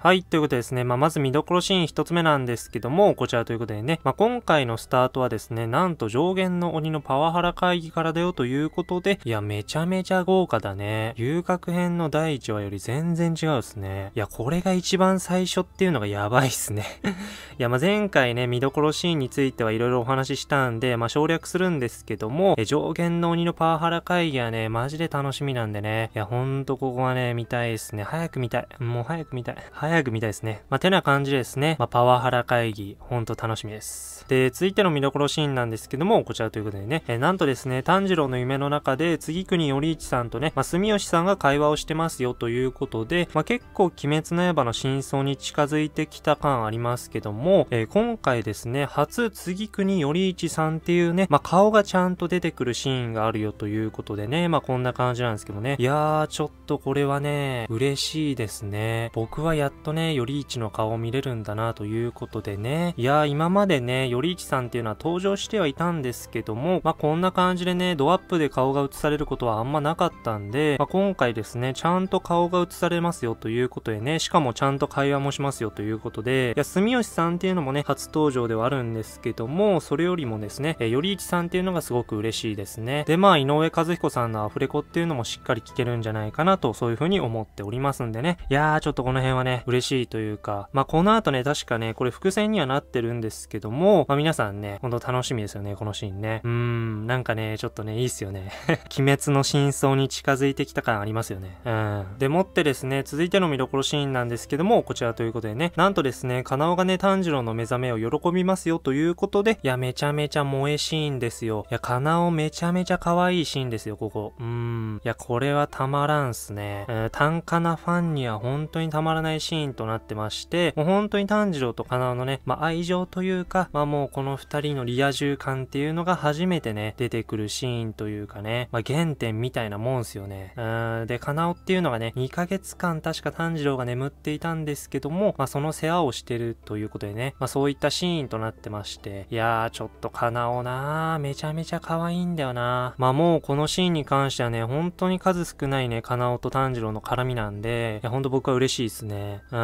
はい。ということでですね。まあ、まず見どころシーン一つ目なんですけども、こちらということでね。まあ、今回のスタートはですね、なんと上限の鬼のパワハラ会議からだよということで、いや、めちゃめちゃ豪華だね。遊郭編の第1話より全然違うっすね。いや、これが一番最初っていうのがやばいっすねいや、まあ、前回ね、見どころシーンについてはいろいろお話ししたんで、まあ、省略するんですけども、え上限の鬼のパワハラ会議はね、マジで楽しみなんでね。いや、ほんとここはね、見たいっすね。早く見たい。もう早く見たい。早く見たいですね。まあ、てな感じですね。まあ、パワハラ会議、ほんと楽しみです。で、続いての見どころシーンなんですけども、こちらということでね、えー、なんとですね、炭治郎の夢の中で、次国頼一さんとね、まあ、住吉さんが会話をしてますよということで、まあ、結構鬼滅の刃の真相に近づいてきた感ありますけども、えー、今回ですね、初次国頼一さんっていうね、まあ、顔がちゃんと出てくるシーンがあるよということでね、まあ、こんな感じなんですけどね。いやー、ちょっとこれはね、嬉しいですね。僕はやっとね、よりいちの顔を見れるんだなということでね、いやー今までね、よりいちさんっていうのは登場してはいたんですけども、まあ、こんな感じでね、ドアップで顔が映されることはあんまなかったんで、まあ、今回ですね、ちゃんと顔が映されますよということでね、しかもちゃんと会話もしますよということで、いや、住吉さんっていうのもね、初登場ではあるんですけども、それよりもですね、え、よりいちさんっていうのがすごく嬉しいですね。で、まあ、井上和彦さんのアフレコっていうのもしっかり聞けるんじゃないかなと、そういう風に思っておりますんでね。いやー、ちょっとこの辺はね、嬉しいというか、まあ、この後ね、確かね、これ伏線にはなってるんですけども、まあ、皆さんね、ほんと楽しみですよね、このシーンね。うーん、なんかね、ちょっとね、いいっすよね。鬼滅の真相に近づいてきた感ありますよね。うん。でもってですね、続いての見どころシーンなんですけども、こちらということでね、なんとですね、カナオがね、炭治郎の目覚めを喜びますよということで、いや、めちゃめちゃ萌えシーンですよ。いや、カナオめちゃめちゃ可愛いシーンですよ、ここ。うーん。いや、これはたまらんっすね。うん、単価なファンには本当にたまらないシーンーンとなってまして、もう本当に炭治郎とカナオのね、まあ、愛情というか、まあ、もうこの二人のリア充感っていうのが初めてね、出てくるシーンというかね、まあ、原点みたいなもんすよね。うん、で、カナオっていうのがね、2ヶ月間確か炭治郎が眠っていたんですけども、まあ、その世話をしてるということでね、まあ、そういったシーンとなってまして、いやー、ちょっとカナオなー、めちゃめちゃ可愛いんだよなまあ、もうこのシーンに関してはね、本当に数少ないね、カナオと炭治郎の絡みなんで、いや、ほんと僕は嬉しいですね。うん。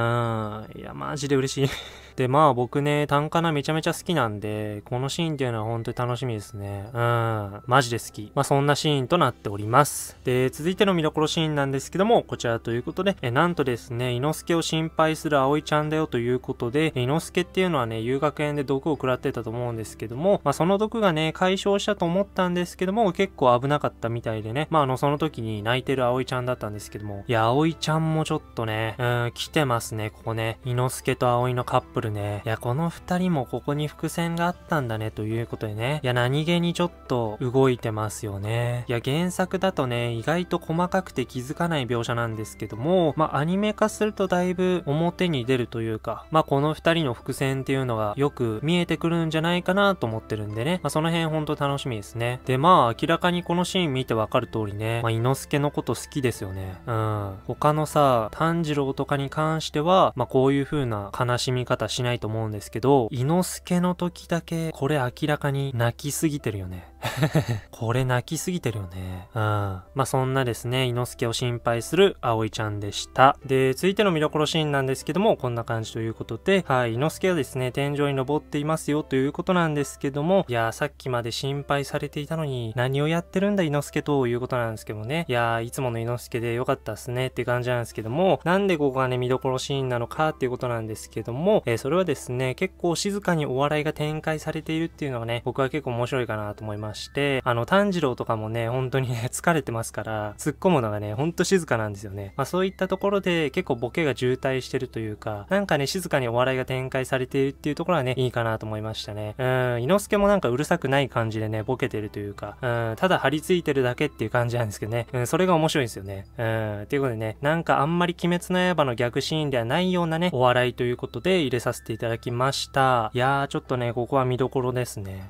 いや、マジで嬉しいで、まあ僕ね、単価なめちゃめちゃ好きなんで、このシーンっていうのは本当に楽しみですね。うん、マジで好き。まあそんなシーンとなっております。で、続いての見どころシーンなんですけども、こちらということで、えなんとですね、伊之助を心配する葵ちゃんだよということで、伊之助っていうのはね、遊学園で毒を食らってたと思うんですけども、まあその毒がね、解消したと思ったんですけども、結構危なかったみたいでね、まああの、その時に泣いてる葵ちゃんだったんですけども、いや、葵ちゃんもちょっとね、うん、来てますね、ここね。伊之助と葵のカップルるね。いや、この二人もここに伏線があったんだね、ということでね。いや、何気にちょっと動いてますよね。いや、原作だとね、意外と細かくて気づかない描写なんですけども、まあ、アニメ化するとだいぶ表に出るというか、まあ、この二人の伏線っていうのがよく見えてくるんじゃないかなと思ってるんでね。まあ、その辺ほんと楽しみですね。で、まあ、明らかにこのシーン見てわかる通りね、まあ、猪之助のこと好きですよね。うん。他のさ、炭治郎とかに関しては、まあ、こういう風な悲しみ方ししないと思うんですけど、伊之助の時だけ、これ明らかに泣きすぎてるよね。これ泣きすぎてるよね。うん。まあ、そんなですね、伊之助を心配する葵ちゃんでした。で、続いての見どころシーンなんですけども、こんな感じということで、はい、伊之助はですね、天井に登っていますよということなんですけども、いやさっきまで心配されていたのに、何をやってるんだ伊之助ということなんですけどもね、いやいつもの伊之助でよかったっすねって感じなんですけども、なんでここがね、見どころシーンなのかっていうことなんですけども、えー、それはですね、結構静かにお笑いが展開されているっていうのがね、僕は結構面白いかなと思います。まして、あの、炭治郎とかもね、本当にね、疲れてますから、突っ込むのがね、ほんと静かなんですよね。まあそういったところで結構ボケが渋滞してるというか、なんかね、静かにお笑いが展開されているっていうところはね、いいかなと思いましたね。うん、伊之助もなんかうるさくない感じでね、ボケてるというか、うん、ただ張り付いてるだけっていう感じなんですけどね、うん、それが面白いんですよね。うん、ということでね、なんかあんまり鬼滅の刃の逆シーンではないようなね、お笑いということで入れさせていただきました。いやー、ちょっとね、ここは見どころですね。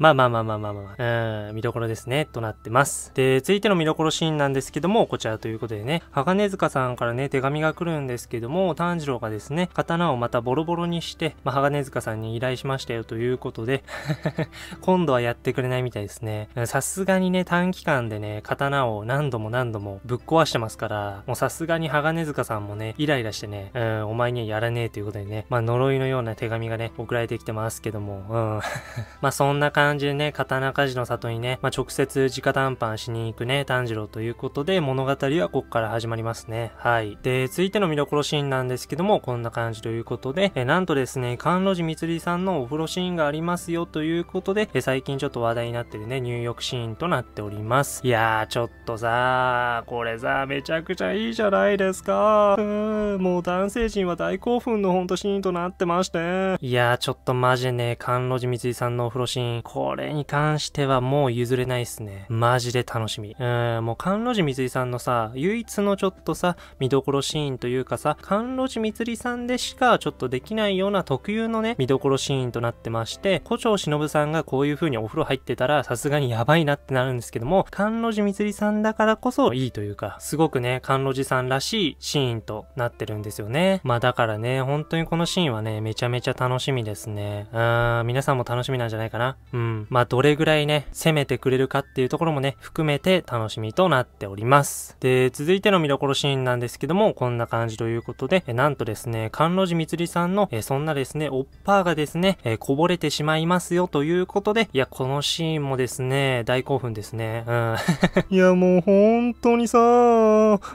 まあまあまあまあまあまあ、うん、見どころですね、となってます。で、続いての見どころシーンなんですけども、こちらということでね、鋼塚さんからね、手紙が来るんですけども、炭治郎がですね、刀をまたボロボロにして、まあ、鋼塚さんに依頼しましたよということで 今度はやってくれないみたいですね。さすがにね、短期間でね、刀を何度も何度もぶっ壊してますから、もうさすがに鋼塚さんもね、イライラしてね、うん、お前にはやらねえということでね、まあ呪いのような手紙がね、送られてきてますけども、うん。まあそんな感じ感じでね、刀鍛冶の里にね、まあ、直接直談判しに行くね、炭治郎ということで、物語はここから始まりますね。はい。で、続いての見どころシーンなんですけども、こんな感じということで、えなんとですね、関路寺光さんのお風呂シーンがありますよということで、え最近ちょっと話題になってるね、入浴シーンとなっております。いやー、ちょっとさこれさめちゃくちゃいいじゃないですか。うーん、もう男性陣は大興奮のほんとシーンとなってまして。いやー、ちょっとマジでね、関路寺光さんのお風呂シーン、これに関してはもう譲れないっすね。マジで楽しみ。うん、もう、じみ寺光さんのさ、唯一のちょっとさ、見どころシーンというかさ、じみ寺光さんでしかちょっとできないような特有のね、見どころシーンとなってまして、古町忍さんがこういう風にお風呂入ってたら、さすがにやばいなってなるんですけども、じみ寺光さんだからこそいいというか、すごくね、んろ寺さんらしいシーンとなってるんですよね。まあだからね、本当にこのシーンはね、めちゃめちゃ楽しみですね。うーん、皆さんも楽しみなんじゃないかな。うんうん。。まあ、どれぐらいね、攻めてくれるかっていうところもね、含めて楽しみとなっております。で、続いての見どころシーンなんですけども、こんな感じということで、えなんとですね、関路寺みつりさんの、えそんなですね、おっぱーがですね、えこぼれてしまいますよということで、いや、このシーンもですね、大興奮ですね。うん。いや、もう本当にさ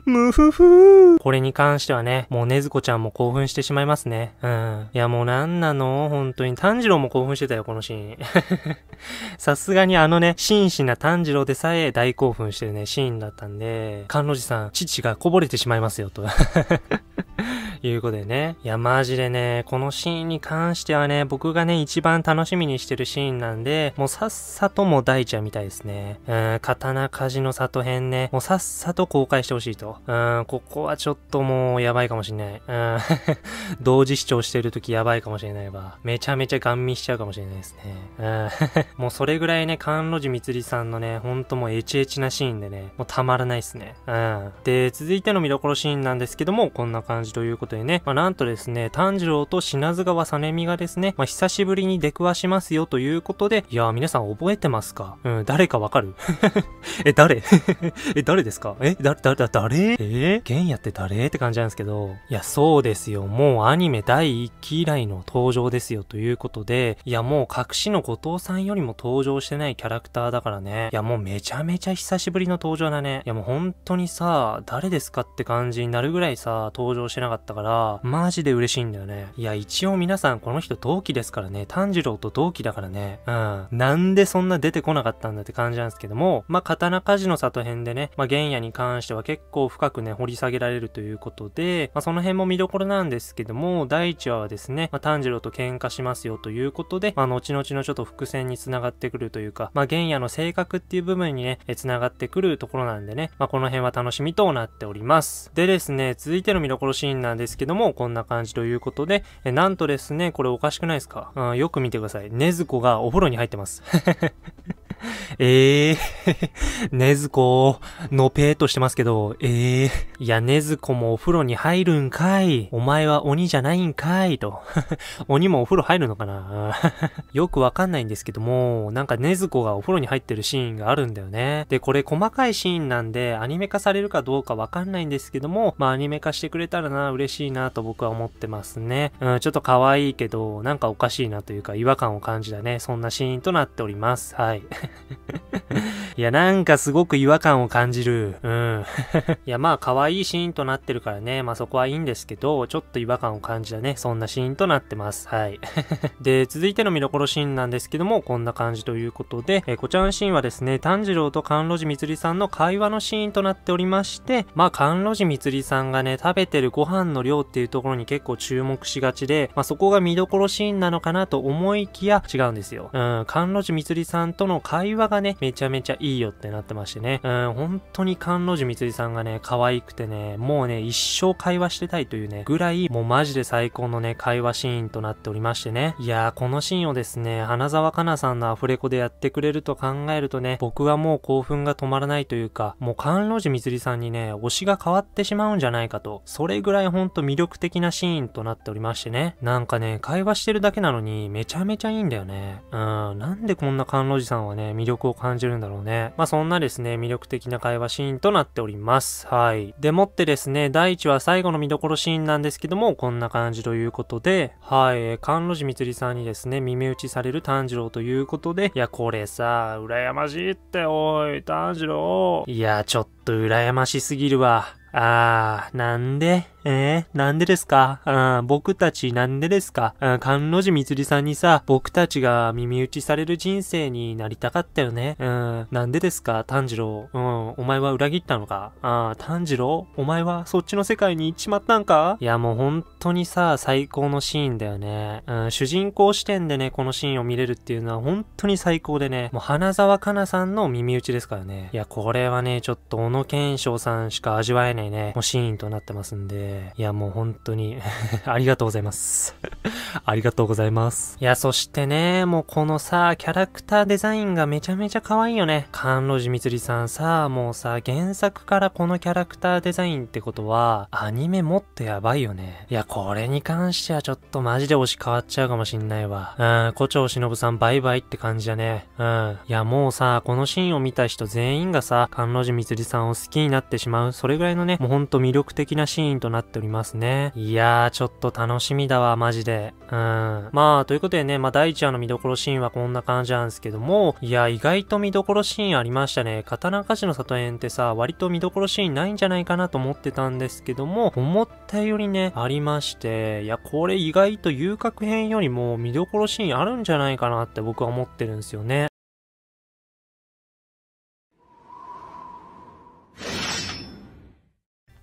むふふこれに関してはね、もうねずこちゃんも興奮してしまいますね。うん。いや、もうなんなの本当に。炭治郎も興奮してたよ、このシーン。さすがにあのね、真摯な炭治郎でさえ大興奮してるね、シーンだったんで、んろ寺さん、父がこぼれてしまいますよ、と いうことでね。いや、マジでね、このシーンに関してはね、僕がね、一番楽しみにしてるシーンなんで、もうさっさとも大ちゃんみたいですね。うん、刀鍛冶の里編ね、もうさっさと公開してほしいと。うん、ここはちょっともうやばいかもしんない。うん、同時視聴してるときやばいかもしれないわ。めちゃめちゃガン見しちゃうかもしれないですね。うん、もうそれぐらいね、関路寺光さんのね、ほんともうエチエチなシーンでね、もうたまらないっすね。うん。で、続いての見どころシーンなんですけども、こんな感じということでことでね、まあ、なんとですね、炭治郎と品津川実美がですね、まあ、久しぶりに出くわしますよということで、いやー皆さん覚えてますかうん、誰かわかる え、誰 え、誰ですかえ、だ、だ、だ、誰えー、玄也って誰って感じなんですけど、いや、そうですよ。もうアニメ第1期以来の登場ですよということで、いや、もう隠しの後藤さんよりも登場してないキャラクターだからね、いや、もうめちゃめちゃ久しぶりの登場だね。いや、もう本当にさ、誰ですかって感じになるぐらいさ、登場してなかったから、マジで嬉しいんだよね。いや、一応皆さんこの人同期ですからね、炭治郎と同期だからね、うん。なんでそんな出てこなかったんだって感じなんですけども、まあ、刀鍛冶の里編でね、まあ、原野に関しては結構深くね、掘り下げられるということで、まあ、その辺も見どころなんですけども、第1話はですね、まあ、炭治郎と喧嘩しますよということで、まあ、後々のちょっと伏線に繋がってくるというか、まあ、原野の性格っていう部分にね、え繋がってくるところなんでね、まあ、この辺は楽しみとなっております。でですね、続いての見どころシーンなんでですけども、こんな感じということで、えなんとですね、これおかしくないですか、うん、よく見てください。ねずこがお風呂に入ってます。ええー、ねずこ、のぺーとしてますけど、ええー、いや、ねずこもお風呂に入るんかい。お前は鬼じゃないんかい、と。鬼もお風呂入るのかな よくわかんないんですけども、なんかねずこがお風呂に入ってるシーンがあるんだよね。で、これ細かいシーンなんで、アニメ化されるかどうかわかんないんですけども、まあアニメ化してくれたらな、嬉しいなと僕は思ってますね。うん、ちょっと可愛いけど、なんかおかしいなというか違和感を感じたね、そんなシーンとなっております。はい。いや、なんかすごく違和感を感じる。うん。いや、まあ、可愛いシーンとなってるからね、まあそこはいいんですけど、ちょっと違和感を感じたね、そんなシーンとなってます。はい。で、続いての見どころシーンなんですけども、こんな感じということで、えー、こちらのシーンはですね、炭治郎と甘露寺みつりさんの会話のシーンとなっておりまして、まあ、甘露寺みつりさんがね、食べてるご飯の量っていうところに結構注目しがちで、まあ、そこが見どころシーンなのかなと思いきや、違うんですよ。うん、甘露寺みつりさんとの会会話がね、めちゃめちゃいいよってなってましてね。うん、本当に関路寺光さんがね、可愛くてね、もうね、一生会話してたいというね、ぐらい、もうマジで最高のね、会話シーンとなっておりましてね。いやー、このシーンをですね、花沢香菜さんのアフレコでやってくれると考えるとね、僕はもう興奮が止まらないというか、もう関路寺光さんにね、推しが変わってしまうんじゃないかと、それぐらいほんと魅力的なシーンとなっておりましてね。なんかね、会話してるだけなのに、めちゃめちゃいいんだよね。うん、なんでこんな関路寺さんはね、ね、魅力を感じるんだろうね。まあ、そんなですね、魅力的な会話シーンとなっております。はい。でもってですね、第1話最後の見どころシーンなんですけども、こんな感じということで、はい、関路寺光さんにですね、耳打ちされる炭治郎ということで、いや、これさ、羨ましいっておい、炭治郎。いや、ちょっと羨ましすぎるわ。あー、なんでえー、なんでですかうん、僕たちなんでですかうん、関路寺みつりさんにさ、僕たちが耳打ちされる人生になりたかったよね。うん、なんでですか炭治郎。うん、お前は裏切ったのかああ、炭治郎お前はそっちの世界に行っちまったんかいや、もう本当にさ、最高のシーンだよね。うん、主人公視点でね、このシーンを見れるっていうのは本当に最高でね、もう花沢香菜さんの耳打ちですからね。いや、これはね、ちょっと小野賢章さんしか味わえないね、もうシーンとなってますんで、いや、もう本当に ありがとうございます ありがとうございます。いや、そしてね、もうこのさ、キャラクターデザインがめちゃめちゃ可愛いよね。関路寺みつりさんさ、もうさ、原作からこのキャラクターデザインってことは、アニメもっとやばいよね。いや、これに関してはちょっとマジで推し変わっちゃうかもしんないわ。うん、胡蝶忍さんバイバイって感じだね。うん。いや、もうさ、このシーンを見た人全員がさ、関路寺みつりさんを好きになってしまう、それぐらいのね、もうほんと魅力的なシーンとなってっておりますね。いやー、ちょっと楽しみだわ、マジで。うん。まあ、ということでね、まあ、第一話の見どころシーンはこんな感じなんですけども、いや、意外と見どころシーンありましたね。刀鍛冶の里園ってさ、割と見どころシーンないんじゃないかなと思ってたんですけども、思ったよりね、ありまして、いや、これ意外と遊郭編よりも見どころシーンあるんじゃないかなって僕は思ってるんですよね。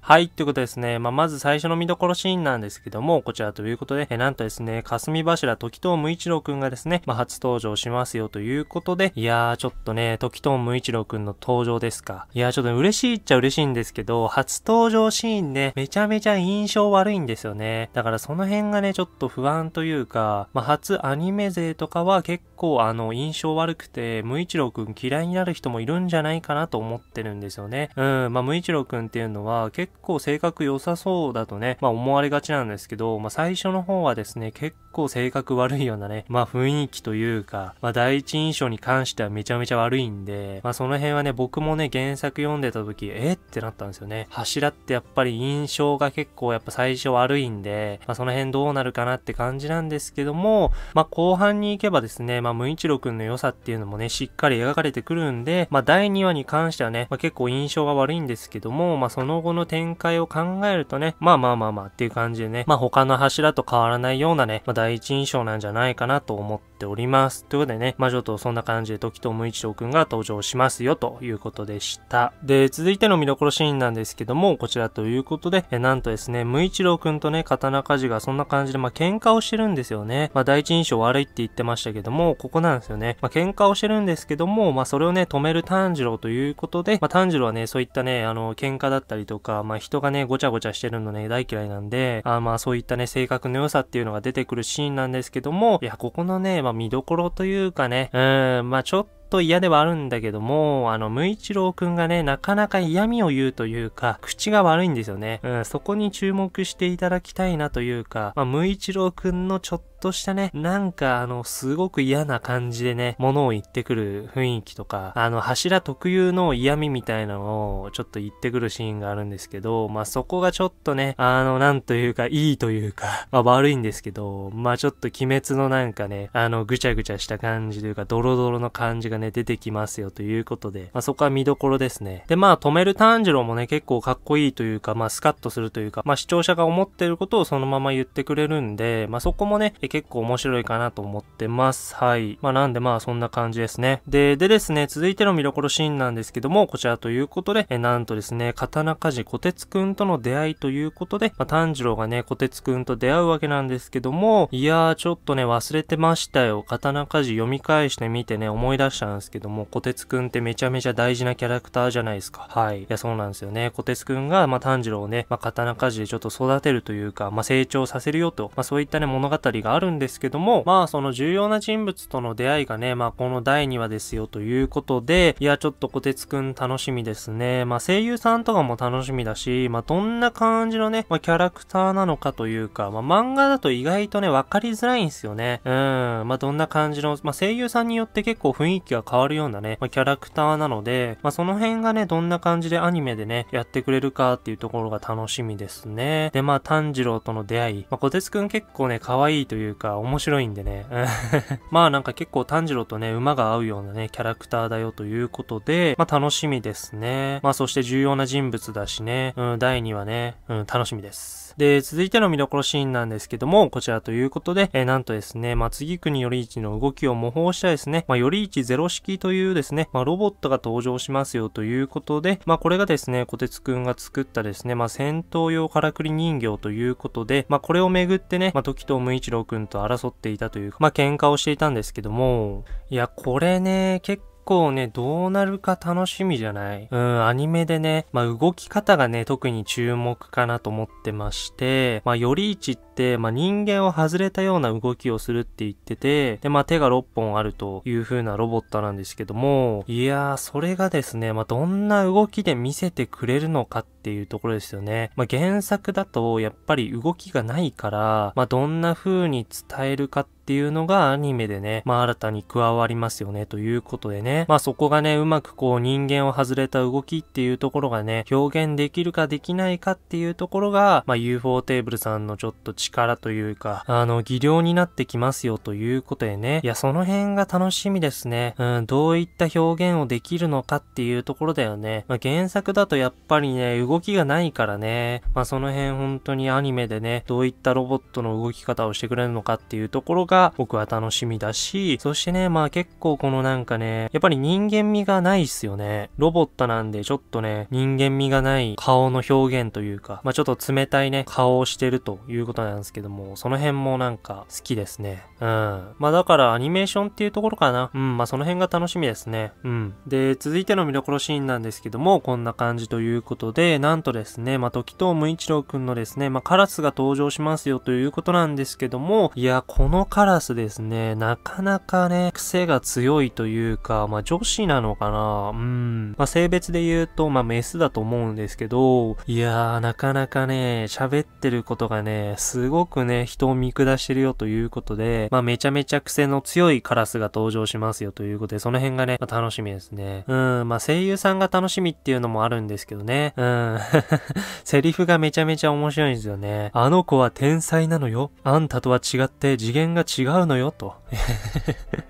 はい、ということですね。まあ、まず最初の見どころシーンなんですけども、こちらということで、えなんとですね、霞柱時藤無一郎くんがですね、まあ、初登場しますよということで、いやー、ちょっとね、時藤無一郎くんの登場ですか。いやー、ちょっと、嬉しいっちゃ嬉しいんですけど、初登場シーンね、めちゃめちゃ印象悪いんですよね。だからその辺がね、ちょっと不安というか、まあ、初アニメ勢とかは結構あの、印象悪くて、無一郎くん嫌いになる人もいるんじゃないかなと思ってるんですよね。うん、まあ、無一郎くんっていうのは、結結構性格良さそうだとね、まあ思われがちなんですけど、まあ最初の方はですね、結構性格悪いようなね、まあ雰囲気というか、まあ第一印象に関してはめちゃめちゃ悪いんで、まあその辺はね、僕もね、原作読んでた時、えってなったんですよね。柱ってやっぱり印象が結構やっぱ最初悪いんで、まあその辺どうなるかなって感じなんですけども、まあ後半に行けばですね、まあ無一郎くんの良さっていうのもね、しっかり描かれてくるんで、まあ第2話に関してはね、まあ結構印象が悪いんですけども、まあその後の展展開を考えるとね、まあまあまあまあっていう感じでね、まあ他の柱と変わらないようなね、まあ第一印象なんじゃないかなと思っております。ということでね、魔女とそんな感じで時と無一郎くんが登場しますよということでした。で、続いての見どころシーンなんですけども、こちらということで、えなんとですね、無一郎くんとね、刀鍛冶がそんな感じでまあ喧嘩をしてるんですよね。まあ第一印象悪いって言ってましたけども、ここなんですよね。まあ喧嘩をしてるんですけども、まあそれをね、止める炭治郎ということで、まあ炭治郎はね、そういったね、あの、喧嘩だったりとか、まあまあ人がね、ごちゃごちゃしてるのね、大嫌いなんで、あまあそういったね、性格の良さっていうのが出てくるシーンなんですけども、いや、ここのね、まあ見どころというかね、うん、まあちょっとと嫌ではあるんだけども、あの、無一郎くんがね、なかなか嫌味を言うというか、口が悪いんですよね。うん、そこに注目していただきたいなというか、まあ、無一郎くんのちょっととしたね、なんかあの、すごく嫌な感じでね、物を言ってくる雰囲気とか、あの、柱特有の嫌味みたいなのをちょっと言ってくるシーンがあるんですけど、まあ、そこがちょっとね、あの、なんというか、いいというか、まあ、悪いんですけど、まあ、ちょっと鬼滅のなんかね、あの、ぐちゃぐちゃした感じというか、ドロドロの感じがね、出てきますよということで、まあ、そこは見どころですね。で、まあ、止める炭治郎もね、結構かっこいいというか、まあ、スカッとするというか、まあ、視聴者が思ってることをそのまま言ってくれるんで、まあ、そこもね、結構面白いかなと思ってます。はい。まあ、なんでまあ、そんな感じですね。で、でですね、続いての見どころシーンなんですけども、こちらということで、えなんとですね、刀鍛冶小鉄くんとの出会いということで、まあ、炭治郎がね、小鉄くんと出会うわけなんですけども、いやー、ちょっとね、忘れてましたよ。刀鍛冶読み返してみてね、思い出したんですけども、小鉄くんってめちゃめちゃ大事なキャラクターじゃないですか。はい。いや、そうなんですよね。小鉄くんが、まあ、炭治郎をね、まあ、刀鍛冶でちょっと育てるというか、まあ、成長させるよと、まあ、そういったね、物語があるんですけども、まあ、その重要な人物との出会いがね、まあ、この第2話ですよということで、いや、ちょっと小鉄くん楽しみですね。まあ、声優さんとかも楽しみだし、まあ、どんな感じのね、まあ、キャラクターなのかというか、まあ、漫画だと意外とね、わかりづらいんですよね。うん。まあ、どんな感じの、まあ、声優さんによって結構雰囲気が変わるようなね、まあ、キャラクターなので、まあ、その辺がね、どんな感じでアニメでね、やってくれるかっていうところが楽しみですね。で、まあ、炭治郎との出会い。まあ、小鉄くん結構ね、可愛いというか、面白いんでね。まあ、なんか結構炭治郎とね、馬が合うようなね、キャラクターだよということで、まあ、楽しみですね。まあ、そして重要な人物だしね、うん、第2話ね、うん、楽しみです。で、続いての見どころシーンなんですけども、こちらということで、えー、なんとですね、まあ、次国より一の動きを模倣したですね、まあ、より一ゼロ式というですね、まあ、ロボットが登場しますよということで、まあ、これがですね、小鉄くんが作ったですね、まあ、戦闘用からくり人形ということで、まあ、これをめぐってね、まあ、時と無一郎くんと争っていたというか、まあ、喧嘩をしていたんですけども、いや、これね、結構ね、どうなるか楽しみじゃないうん、アニメでね、まあ、動き方がね、特に注目かなと思ってまして、まあ、より一って、まあ、人間を外れたような動きをするって言ってて、で、まあ、手が6本あるという風なロボットなんですけども、いやー、それがですね、まあ、どんな動きで見せてくれるのかっていうところですよね。まあ、原作だと、やっぱり動きがないから、まあ、どんな風に伝えるかっっていうのがアニメでね、まあ新たに加わりますよねということでね、まあそこがね、うまくこう人間を外れた動きっていうところがね、表現できるかできないかっていうところが、まあ UFO テーブルさんのちょっと力というか、あの、技量になってきますよということでね、いや、その辺が楽しみですね。うん、どういった表現をできるのかっていうところだよね。まあ原作だとやっぱりね、動きがないからね、まあその辺本当にアニメでね、どういったロボットの動き方をしてくれるのかっていうところが、が僕は楽しみだし、そしてね、まあ結構このなんかね、やっぱり人間味がないっすよね。ロボットなんでちょっとね、人間味がない顔の表現というか、まあちょっと冷たいね、顔をしてるということなんですけども、その辺もなんか好きですね。うん。まあだからアニメーションっていうところかな。うん、まあその辺が楽しみですね。うん。で、続いての見どころシーンなんですけども、こんな感じということで、なんとですね、まあ時藤無一郎くんのですね、まあカラスが登場しますよということなんですけども、いや、このカカラスですね、なかなかね、癖が強いというか、まあ、女子なのかなうん。まあ、性別で言うと、まあ、メスだと思うんですけど、いやー、なかなかね、喋ってることがね、すごくね、人を見下してるよということで、まあ、めちゃめちゃ癖の強いカラスが登場しますよということで、その辺がね、まあ、楽しみですね。うん、まあ、声優さんが楽しみっていうのもあるんですけどね。うん。セリフがめちゃめちゃ面白いんですよね。あの子は天才なのよ。あんたとは違って次元が違違うのよ、と。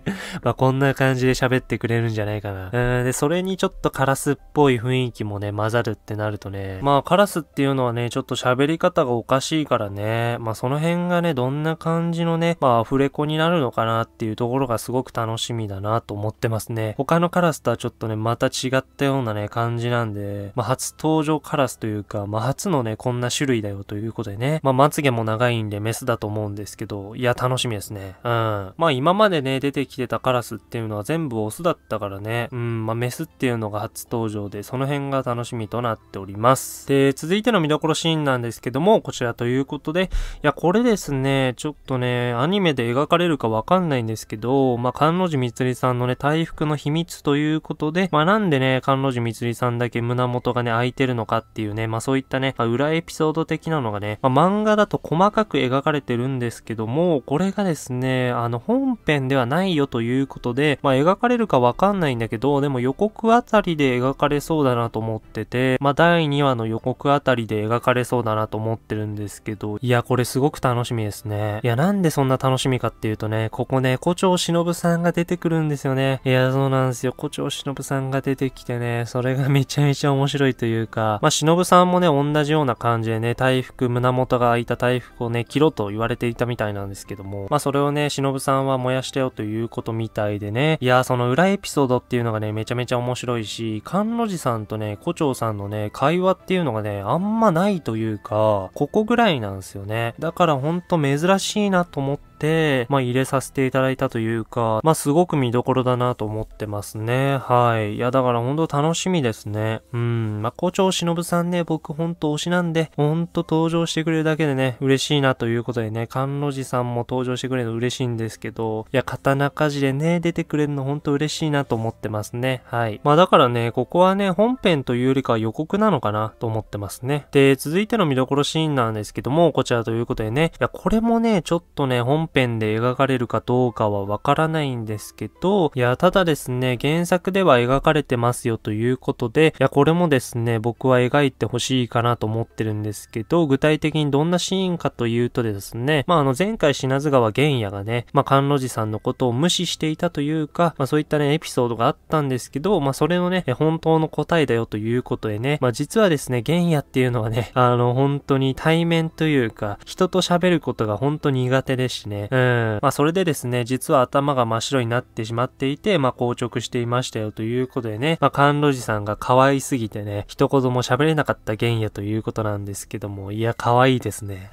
まあこんな感じで喋ってくれるんじゃないかな。うん、で、それにちょっとカラスっぽい雰囲気もね、混ざるってなるとね、まあカラスっていうのはね、ちょっと喋り方がおかしいからね、まあその辺がね、どんな感じのね、まあアフレコになるのかなっていうところがすごく楽しみだなと思ってますね。他のカラスとはちょっとね、また違ったようなね、感じなんで、まあ初登場カラスというか、まあ初のね、こんな種類だよということでね、まあまつげも長いんでメスだと思うんですけど、いや楽しみですね。ね。うん。まあ今までね、出てきてたカラスっていうのは全部オスだったからね。うん、まあメスっていうのが初登場で、その辺が楽しみとなっております。で、続いての見どころシーンなんですけども、こちらということで、いや、これですね、ちょっとね、アニメで描かれるかわかんないんですけど、まあ、関路寺光さんのね、回復の秘密ということで、まあ、なんでね、関路寺光さんだけ胸元がね、開いてるのかっていうね、まあ、そういったね、まあ、裏エピソード的なのがね、まあ、漫画だと細かく描かれてるんですけども、これがですですね、あの、本編ではないよということで、まあ、描かれるかわかんないんだけど、でも予告あたりで描かれそうだなと思ってて、まあ、第2話の予告あたりで描かれそうだなと思ってるんですけど、いや、これすごく楽しみですね。いや、なんでそんな楽しみかっていうとね、ここね、胡蝶忍さんが出てくるんですよね。いや、そうなんですよ。胡蝶忍さんが出てきてね、それがめちゃめちゃ面白いというか、まあ、忍さんもね、同じような感じでね、大福、胸元が開いた大福をね、切ろうと言われていたみたいなんですけども、まあ、そそれをね、忍さんは燃やしたよということみたいでね。いや、その裏エピソードっていうのがね、めちゃめちゃ面白いし、関路寺さんとね、胡蝶さんのね、会話っていうのがね、あんまないというか、ここぐらいなんですよね。だからほんと珍しいなと思って、で、まあ、入れさせていただいたというか、まあ、すごく見どころだなと思ってますね。はい。いや、だから本当楽しみですね。うん。まあ、校長忍さんね、僕ほんと推しなんで、ほんと登場してくれるだけでね、嬉しいなということでね、甘露寺さんも登場してくれるの嬉しいんですけど、いや、刀鍛冶でね、出てくれるの本当嬉しいなと思ってますね。はい。まあ、だからね、ここはね、本編というよりか予告なのかなと思ってますね。で、続いての見どころシーンなんですけども、こちらということでね、いや、これもね、ちょっとね、本編で描かれるかどうかはわからないんですけど、いや、ただですね、原作では描かれてますよということで、いや、これもですね、僕は描いてほしいかなと思ってるんですけど、具体的にどんなシーンかというとですね、まあ、あの、前回品津川玄也がね、まあ、関路寺さんのことを無視していたというか、まあ、そういったね、エピソードがあったんですけど、まあ、それのね、本当の答えだよということでね、まあ、実はですね、玄也っていうのはね、あの、本当に対面というか、人と喋ることが本当苦手ですしね、うん。まあ、それでですね、実は頭が真っ白になってしまっていて、まあ、硬直していましたよということでね、まあ、甘露寺さんが可愛すぎてね、一言も喋れなかった玄野ということなんですけども、いや、可愛いですね。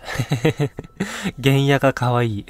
玄 野が可愛い。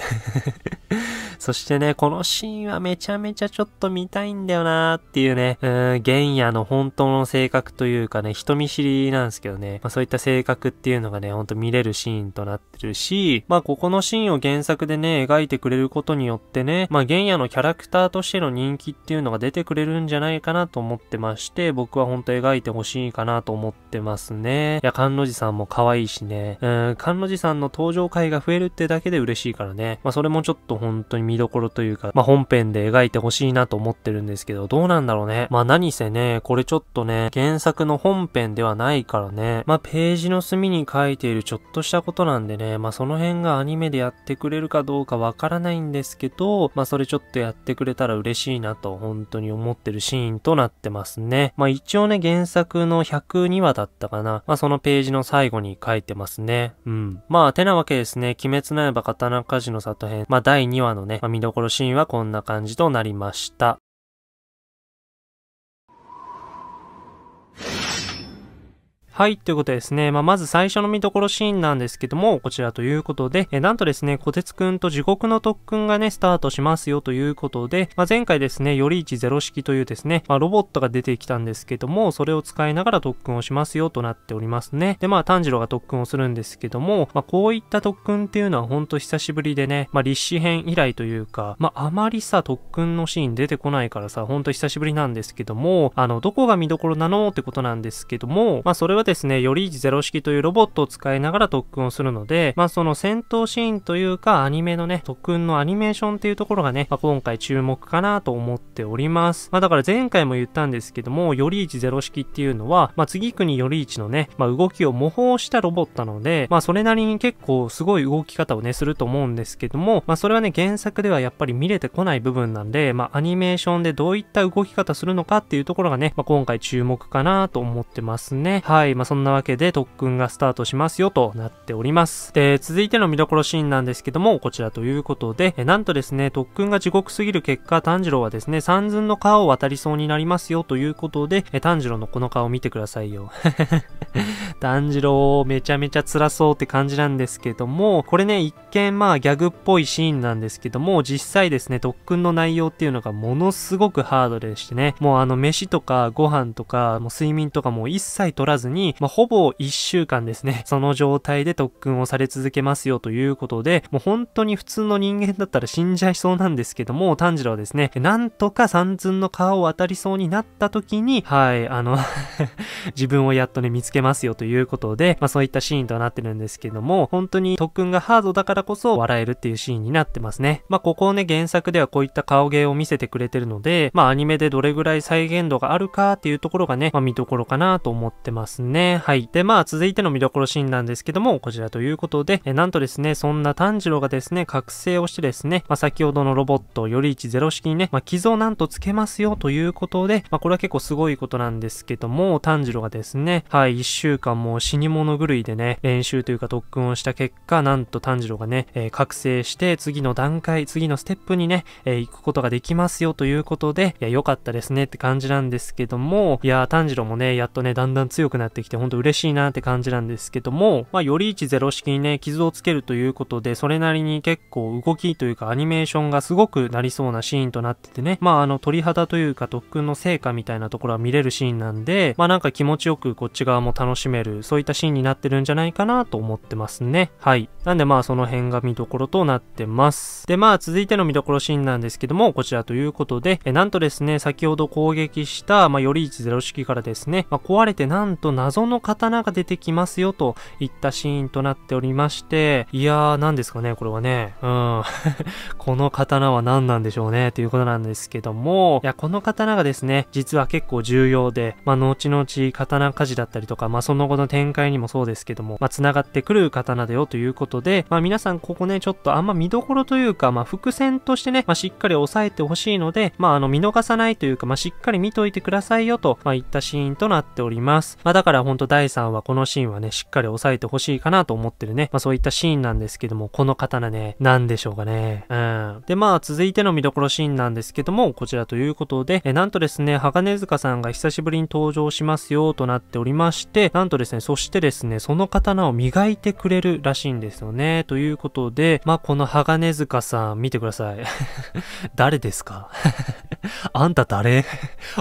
そしてね、このシーンはめちゃめちゃちょっと見たいんだよなーっていうね、うーん、玄野の本当の性格というかね、人見知りなんですけどね、まあそういった性格っていうのがね、ほんと見れるシーンとなってるし、まあここのシーンを原作でね、描いてくれることによってね、まあ、原野のキャラクターとしての人気っていうのが出てくれるんじゃないかなと思ってまして、僕はほんと描いてほしいかなと思ってますね。いや、菅の字さんも可愛いしね。うん、菅の字さんの登場回が増えるってだけで嬉しいからね。まあ、それもちょっと本当に見どころというか、まあ、本編で描いてほしいなと思ってるんですけど、どうなんだろうね。まあ、何せね、これちょっとね、原作の本編ではないからね、まあ、ページの隅に書いているちょっとしたことなんでね、まあ、その辺がアニメでやってくれるかどうかわからないんですけど、まあそれちょっとやってくれたら嬉しいなと本当に思ってるシーンとなってますね。まあ一応ね、原作の102話だったかな。まあそのページの最後に書いてますね。うん。まあてなわけですね、鬼滅の刃刀鍛冶の里編、まあ第2話のね、まあ、見どころシーンはこんな感じとなりました。はい、ということでですね、まあ、まず最初の見どころシーンなんですけども、こちらということで、えなんとですね、小鉄くんと地獄の特訓がね、スタートしますよということで、まあ、前回ですね、より1-0式というですね、まあ、ロボットが出てきたんですけども、それを使いながら特訓をしますよとなっておりますね。で、まあ、炭治郎が特訓をするんですけども、まあ、こういった特訓っていうのはほんと久しぶりでね、まあ、立志編以来というか、まあ、あまりさ、特訓のシーン出てこないからさ、ほんと久しぶりなんですけども、あの、どこが見どころなのってことなんですけども、まあ、それはですね、よりゼロ式というロボットを使いながら特訓をするので、まあその戦闘シーンというかアニメのね、特訓のアニメーションっていうところがね、まあ、今回注目かなと思っております。まあだから前回も言ったんですけども、より1ゼロ式っていうのは、まあ次国より1のね、まあ動きを模倣したロボットなので、まあそれなりに結構すごい動き方をね、すると思うんですけども、まあそれはね、原作ではやっぱり見れてこない部分なんで、まあアニメーションでどういった動き方するのかっていうところがね、まあ今回注目かなと思ってますね。はい。まあ、そんなわけで特訓がスタートしますよとなっております。で、続いての見どころシーンなんですけども、こちらということで、えなんとですね、特訓が地獄すぎる結果、炭治郎はですね、三寸の川を渡りそうになりますよということで、え炭治郎のこの顔見てくださいよ。炭治郎めちゃめちゃ辛そうって感じなんですけども、これね、一見まあギャグっぽいシーンなんですけども、実際ですね、特訓の内容っていうのがものすごくハードでしてね、もうあの飯とかご飯とか、もう睡眠とかも一切取らずに、まあ、ほぼ1週間ですね、その状態で特訓をされ続けますよということで、もう本当に普通の人間だったら死んじゃいそうなんですけども、炭治郎はですね、なんとか三寸の川を渡りそうになった時に、はい、あの 自分をやっとね、見つけますよということで、まあ、そういったシーンとなってるんですけども、本当に特訓がハードだからこそ笑えるっていうシーンになってますね。まあ、ここをね、原作ではこういった顔芸を見せてくれてるので、まあ、アニメでどれぐらい再現度があるかっていうところがね、まあ、見どころかなと思ってますね。ね。はい。で、まあ、続いての見どころシーンなんですけども、こちらということで、えなんとですね、そんな炭治郎がですね、覚醒をしてですね、まあ、先ほどのロボット、よりゼロ式にね、まあ、傷をなんとつけますよということで、まあ、これは結構すごいことなんですけども、炭治郎がですね、はい、一週間もう死に物狂いでね、練習というか特訓をした結果、なんと炭治郎がね、えー、覚醒して、次の段階、次のステップにね、えー、行くことができますよということで、いや、良かったですねって感じなんですけども、いや、炭治郎もね、やっとね、だんだん強くなってってきて本当嬉しいなって感じなんですけども、まあ、より1-0式にね、傷をつけるということで、それなりに結構動きというかアニメーションがすごくなりそうなシーンとなっててね、まあ、あの、鳥肌というか特訓の成果みたいなところは見れるシーンなんで、まあ、なんか気持ちよくこっち側も楽しめる、そういったシーンになってるんじゃないかなと思ってますね。はい。なんでまあ、その辺が見どころとなってます。で、まあ、続いての見どころシーンなんですけども、こちらということで、えなんとですね、先ほど攻撃した、まあ、より1-0式からですね、まあ、壊れてなんとな謎の刀が出てきますよといったシーンとなっておりまして、いやー、なんですかね、これはね。うん。この刀は何なんでしょうね、ということなんですけども、いや、この刀がですね、実は結構重要で、まあ、後々刀鍛冶だったりとか、まあ、その後の展開にもそうですけども、まあ、繋がってくる刀だよということで、まあ、皆さんここね、ちょっとあんま見どころというか、まあ、伏線としてね、まあ、しっかり押さえてほしいので、まあ、あの、見逃さないというか、まあ、しっかり見といてくださいよと、まあ、いったシーンとなっております。まあ、だから、らほんと第3話このシーンはね、しっかり押さえてほしいかなと思ってるね。まあそういったシーンなんですけども、この刀ね、何でしょうかね。うん。で、まあ続いての見どころシーンなんですけども、こちらということで、えなんとですね、鋼塚さんが久しぶりに登場しますよとなっておりまして、なんとですね、そしてですね、その刀を磨いてくれるらしいんですよね。ということで、まあこの鋼塚さん見てください。誰ですか あんた誰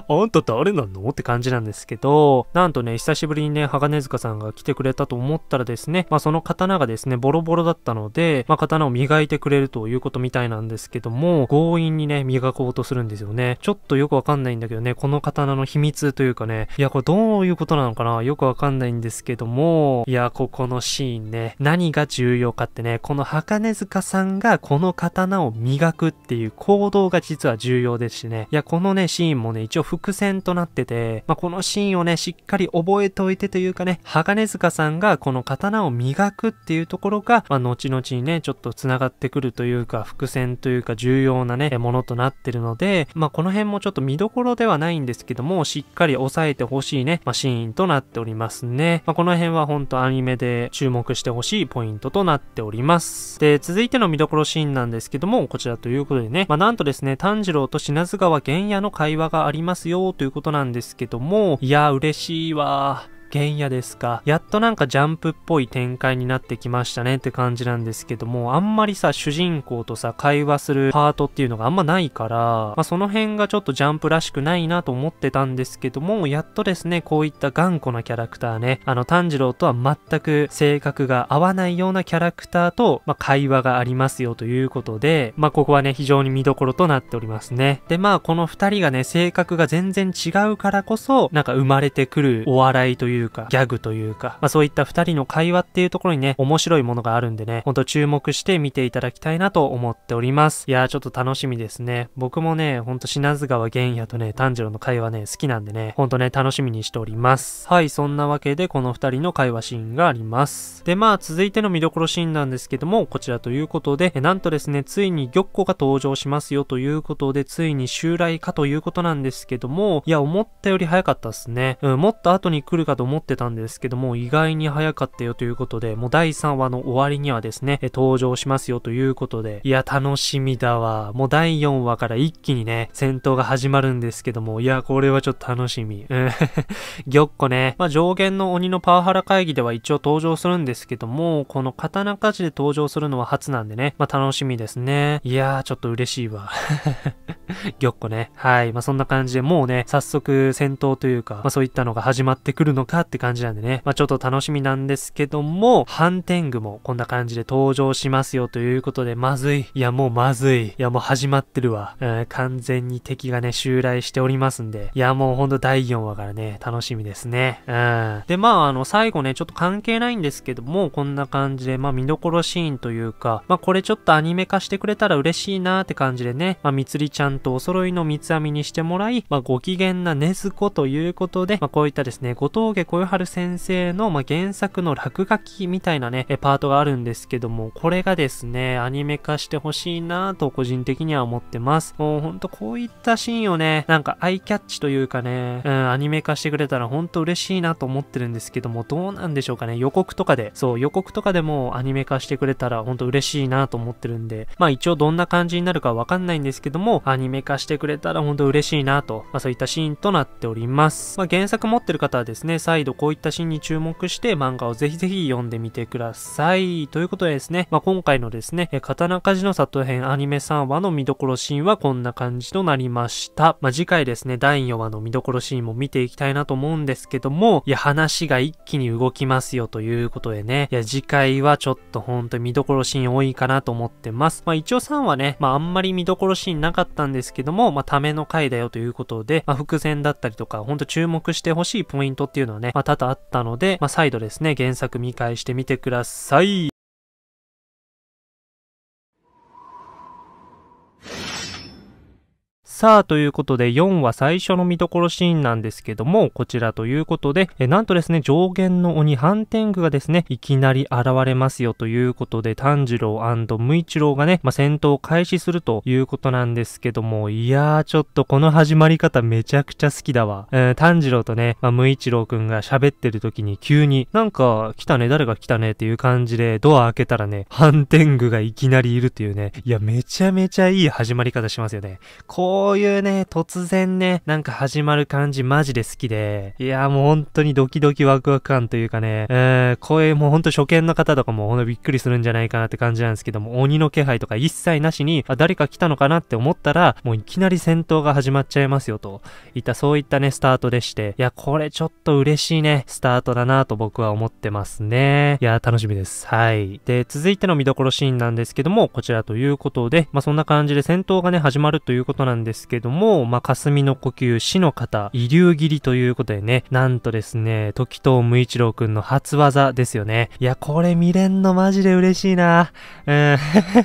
あんた誰なのって感じなんですけど、なんとね、久しぶりにね、鋼塚さんが来てくれたと思ったらですね、まあその刀がですね、ボロボロだったので、まあ刀を磨いてくれるということみたいなんですけども、強引にね、磨こうとするんですよね。ちょっとよくわかんないんだけどね、この刀の秘密というかね、いや、これどういうことなのかなよくわかんないんですけども、いや、ここのシーンね、何が重要かってね、この鋼塚さんがこの刀を磨くっていう行動が実は重要ですしね、いや、このね、シーンもね、一応伏線となってて、まあこのシーンをね、しっかり覚えてといてというかね、鋼塚さんがこの刀を磨くっていうところが、まあ、後々にね、ちょっと繋がってくるというか、伏線というか重要なね、ものとなってるので、まあ、この辺もちょっと見どころではないんですけども、しっかり押さえてほしいね、まあ、シーンとなっておりますね。まあ、この辺は本当アニメで注目してほしいポイントとなっております。で、続いての見どころシーンなんですけども、こちらということでね、まあ、なんとですね、炭治郎と品津川玄也の会話がありますよということなんですけども、いや、嬉しいわ。原野ですか。やっとなんかジャンプっぽい展開になってきましたねって感じなんですけども、あんまりさ、主人公とさ、会話するパートっていうのがあんまないから、まあ、その辺がちょっとジャンプらしくないなと思ってたんですけども、やっとですね、こういった頑固なキャラクターね、あの、炭治郎とは全く性格が合わないようなキャラクターと、まあ、会話がありますよということで、まあ、ここはね、非常に見どころとなっておりますね。で、まあ、この二人がね、性格が全然違うからこそ、なんか生まれてくるお笑いといういうか、ギャグというか、まあそういった二人の会話っていうところにね、面白いものがあるんでね、ほんと注目して見ていただきたいなと思っております。いやーちょっと楽しみですね。僕もね、ほんと品津川玄也とね、炭治郎の会話ね、好きなんでね、ほんとね、楽しみにしております。はい、そんなわけでこの二人の会話シーンがあります。で、まあ続いての見どころシーンなんですけども、こちらということで、えなんとですね、ついに玉子が登場しますよということで、ついに襲来かということなんですけども、いや、思ったより早かったっすね。うん、もっと後に来るかと思ってたんですけども、意外に早かったよということで、もう第3話の終わりにはですね、登場しますよということで、いや、楽しみだわ。もう第4話から一気にね、戦闘が始まるんですけども、いや、これはちょっと楽しみ。うん、ぎょっこね、まあ、上限の鬼のパワハラ会議では一応登場するんですけども、この刀鍛冶で登場するのは初なんでね、まあ、楽しみですね。いやー、ちょっと嬉しいわ。ぎょっこね。はい。まあ、そんな感じで、もうね、早速戦闘というか、まあ、そういったのが始まってくるのか、たって感じなんでね、まあ、ちょっと楽しみなんですけども、ハンテングもこんな感じで登場しますよということで、まずい。いや、もうまずい。いや、もう始まってるわ。うん、完全に敵がね、襲来しておりますんで、いや、もうほんと第4話からね、楽しみですね。うん。で、まあ、あの、最後ね、ちょっと関係ないんですけども、こんな感じで、まあ、見どころシーンというか、まあ、これちょっとアニメ化してくれたら嬉しいなーって感じでね、まあ、みつりちゃんとお揃いの三つ編みにしてもらい、まあ、ご機嫌なねずこということで、まあ、こういったですね、ご峠小夜春先生の、まあ、原作の落書きみたいなね、パートがあるんですけども、これがですね、アニメ化してほしいなと個人的には思ってます。もうほんとこういったシーンをね、なんかアイキャッチというかね、うん、アニメ化してくれたらほんと嬉しいなと思ってるんですけども、どうなんでしょうかね、予告とかで、そう、予告とかでもアニメ化してくれたらほんと嬉しいなと思ってるんで、まあ一応どんな感じになるかわかんないんですけども、アニメ化してくれたらほんと嬉しいなと、まあそういったシーンとなっております。まあ原作持ってる方はですね、再度こういったシーンに注目して漫画をぜひぜひ読んでみてください。ということでですね、まあ、今回のですね、刀鍛冶の里編アニメ3話の見どころシーンはこんな感じとなりました。まあ、次回ですね、第4話の見どころシーンも見ていきたいなと思うんですけども、いや、話が一気に動きますよということでね、いや、次回はちょっとほんと見どころシーン多いかなと思ってます。まあ、一応3話ね、まあ、あんまり見どころシーンなかったんですけども、まあ、ための回だよということで、まあ、伏線だったりとか、ほんと注目してほしいポイントっていうのはね、ね、まあ、多々あったので、まあ、再度ですね、原作見返してみてください。さあ、ということで、4話最初の見どころシーンなんですけども、こちらということで、えなんとですね、上限の鬼ハンテングがですね、いきなり現れますよということで、炭治郎無一郎がね、まあ、戦闘を開始するということなんですけども、いやー、ちょっとこの始まり方めちゃくちゃ好きだわ。うー、炭治郎とね、まあ、無一郎くんが喋ってる時に急に、なんか、来たね、誰が来たねっていう感じで、ドア開けたらね、ハンテングがいきなりいるっていうね、いや、めちゃめちゃいい始まり方しますよね。ここういうね、突然ね、なんか始まる感じマジで好きで、いやもう本当にドキドキワクワク感というかね、えー、こもうほんと初見の方とかもほんとびっくりするんじゃないかなって感じなんですけども、鬼の気配とか一切なしに、あ、誰か来たのかなって思ったら、もういきなり戦闘が始まっちゃいますよと、いったそういったね、スタートでして、いや、これちょっと嬉しいね、スタートだなと僕は思ってますね。いや、楽しみです。はい。で、続いての見どころシーンなんですけども、こちらということで、まあ、そんな感じで戦闘がね、始まるということなんですですけども、まあ、霞の呼吸、死の方、遺留切りということでね、なんとですね、時藤無一郎くんの初技ですよね。いや、これ見れんのマジで嬉しいな。うん。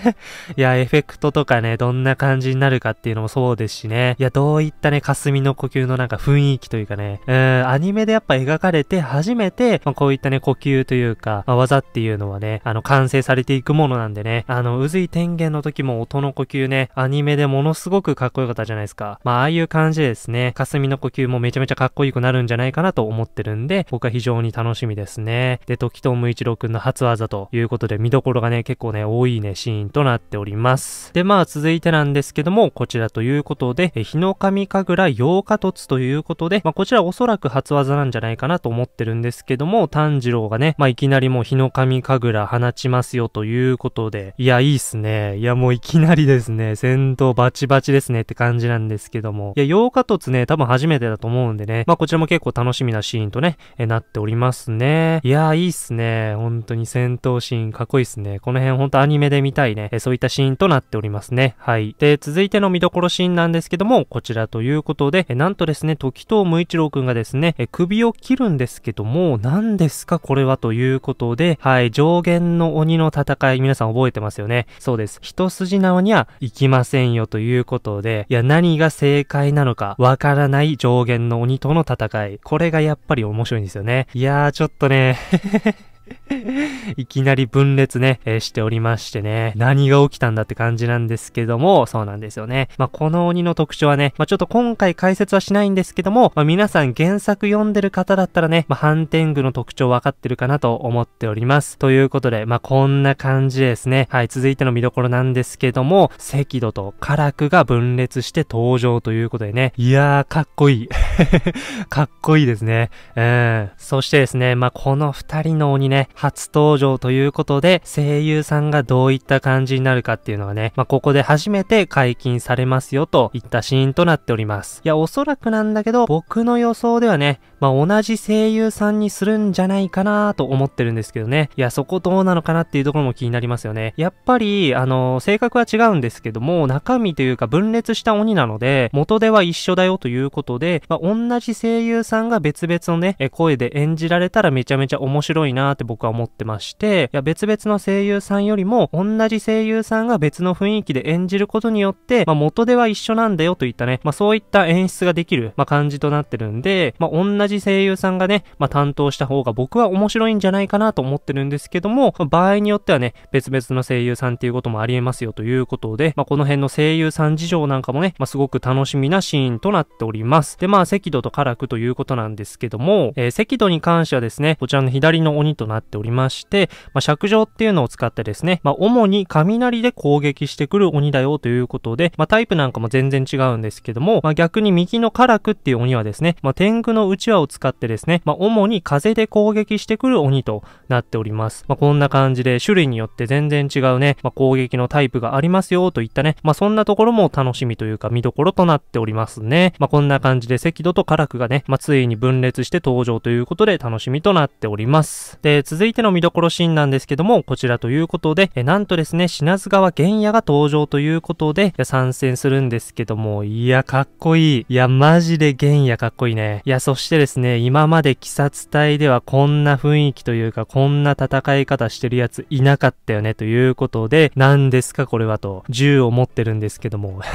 いや、エフェクトとかね、どんな感じになるかっていうのもそうですしね。いや、どういったね、霞の呼吸のなんか雰囲気というかね、うん、アニメでやっぱ描かれて初めて、まあ、こういったね、呼吸というか、まあ、技っていうのはね、あの、完成されていくものなんでね、あの、渦井天元の時も音の呼吸ね、アニメでものすごくかっこよかったじゃないですか。まあ、ああいう感じでですね、霞の呼吸もめちゃめちゃかっこよくなるんじゃないかなと思ってるんで、僕は非常に楽しみですね。で、時藤無一郎くんの初技ということで、見どころがね、結構ね、多いね、シーンとなっております。で、まあ、続いてなんですけども、こちらということで、え日の神神楽八日突ということで、まあ、こちらおそらく初技なんじゃないかなと思ってるんですけども、炭治郎がね、まあ、いきなりもう日の神神楽放ちますよということで、いや、いいっすね。いや、もういきなりですね、戦闘バチバチですねって感じ感じなんですけども。いや、8日突ね、多分初めてだと思うんでね。まあ、こちらも結構楽しみなシーンとね、えなっておりますね。いやー、いいっすね。本当に戦闘シーンかっこいいっすね。この辺ほんとアニメで見たいね、えそういったシーンとなっておりますね。はい。で、続いての見どころシーンなんですけども、こちらということで、えなんとですね、時藤無一郎くんがですね、え首を切るんですけども、何ですかこれはということで、はい、上限の鬼の戦い、皆さん覚えてますよね。そうです。一筋縄には行きませんよということで、いや、何が正解なのかわからない上限の鬼との戦い。これがやっぱり面白いんですよね。いやーちょっとね、いきなり分裂ね、えー、しておりましてね、何が起きたんだって感じなんですけども、そうなんですよね。まあ、この鬼の特徴はね、まあ、ちょっと今回解説はしないんですけども、まあ、皆さん原作読んでる方だったらね、まあ、ハンテングの特徴わかってるかなと思っております。ということで、まあ、こんな感じですね。はい、続いての見どころなんですけども、赤土とカラクが分裂して登場ということでね、いやー、かっこいい。かっこいいですね。うん。そしてですね、まあ、この二人の鬼ね、初登場ということで、声優さんがどういった感じになるかっていうのはね、まあ、ここで初めて解禁されますよといったシーンとなっております。いや、おそらくなんだけど、僕の予想ではね、まあ、同じ声優さんにするんじゃないかなと思ってるんですけどね。いや、そこどうなのかなっていうところも気になりますよね。やっぱり、あの、性格は違うんですけども、中身というか分裂した鬼なので、元では一緒だよということで、まあ、同じ声優さんが別々のね、声で演じられたらめちゃめちゃ面白いなって僕僕は思ってまして、いや別々の声優さんよりも同じ声優さんが別の雰囲気で演じることによって、まあ、元では一緒なんだよといったね、まあ、そういった演出ができる、まあ、感じとなってるんで、まあ、同じ声優さんがね、まあ、担当した方が僕は面白いんじゃないかなと思ってるんですけども、まあ、場合によってはね、別々の声優さんっていうこともありえますよということで、まあ、この辺の声優さん事情なんかもね、まあ、すごく楽しみなシーンとなっております。で、まあ、赤土と辛くということなんですけども、えー、赤土に関してはですね、こちらの左の鬼となってておりまして、まあ、尺状っていうのを使ってですね、まあ、主に雷で攻撃してくる鬼だよということで、まあ、タイプなんかも全然違うんですけども、まあ、逆に右のカラクっていう鬼はですね、まあ、天狗のうちわを使ってですね、まあ、主に風で攻撃してくる鬼となっております。まあ、こんな感じで種類によって全然違うね、まあ、攻撃のタイプがありますよといったね、まあ、そんなところも楽しみというか見どころとなっておりますね。まあ、こんな感じで赤土とカラクがね、まあ、ついに分裂して登場ということで楽しみとなっております。で、続続いての見どころシーンなんですけども、こちらということで、えなんとですね、品津川玄野が登場ということで、参戦するんですけども、いや、かっこいい。いや、マジで玄野かっこいいね。いや、そしてですね、今まで鬼殺隊ではこんな雰囲気というか、こんな戦い方してるやついなかったよね、ということで、何ですかこれはと、銃を持ってるんですけども、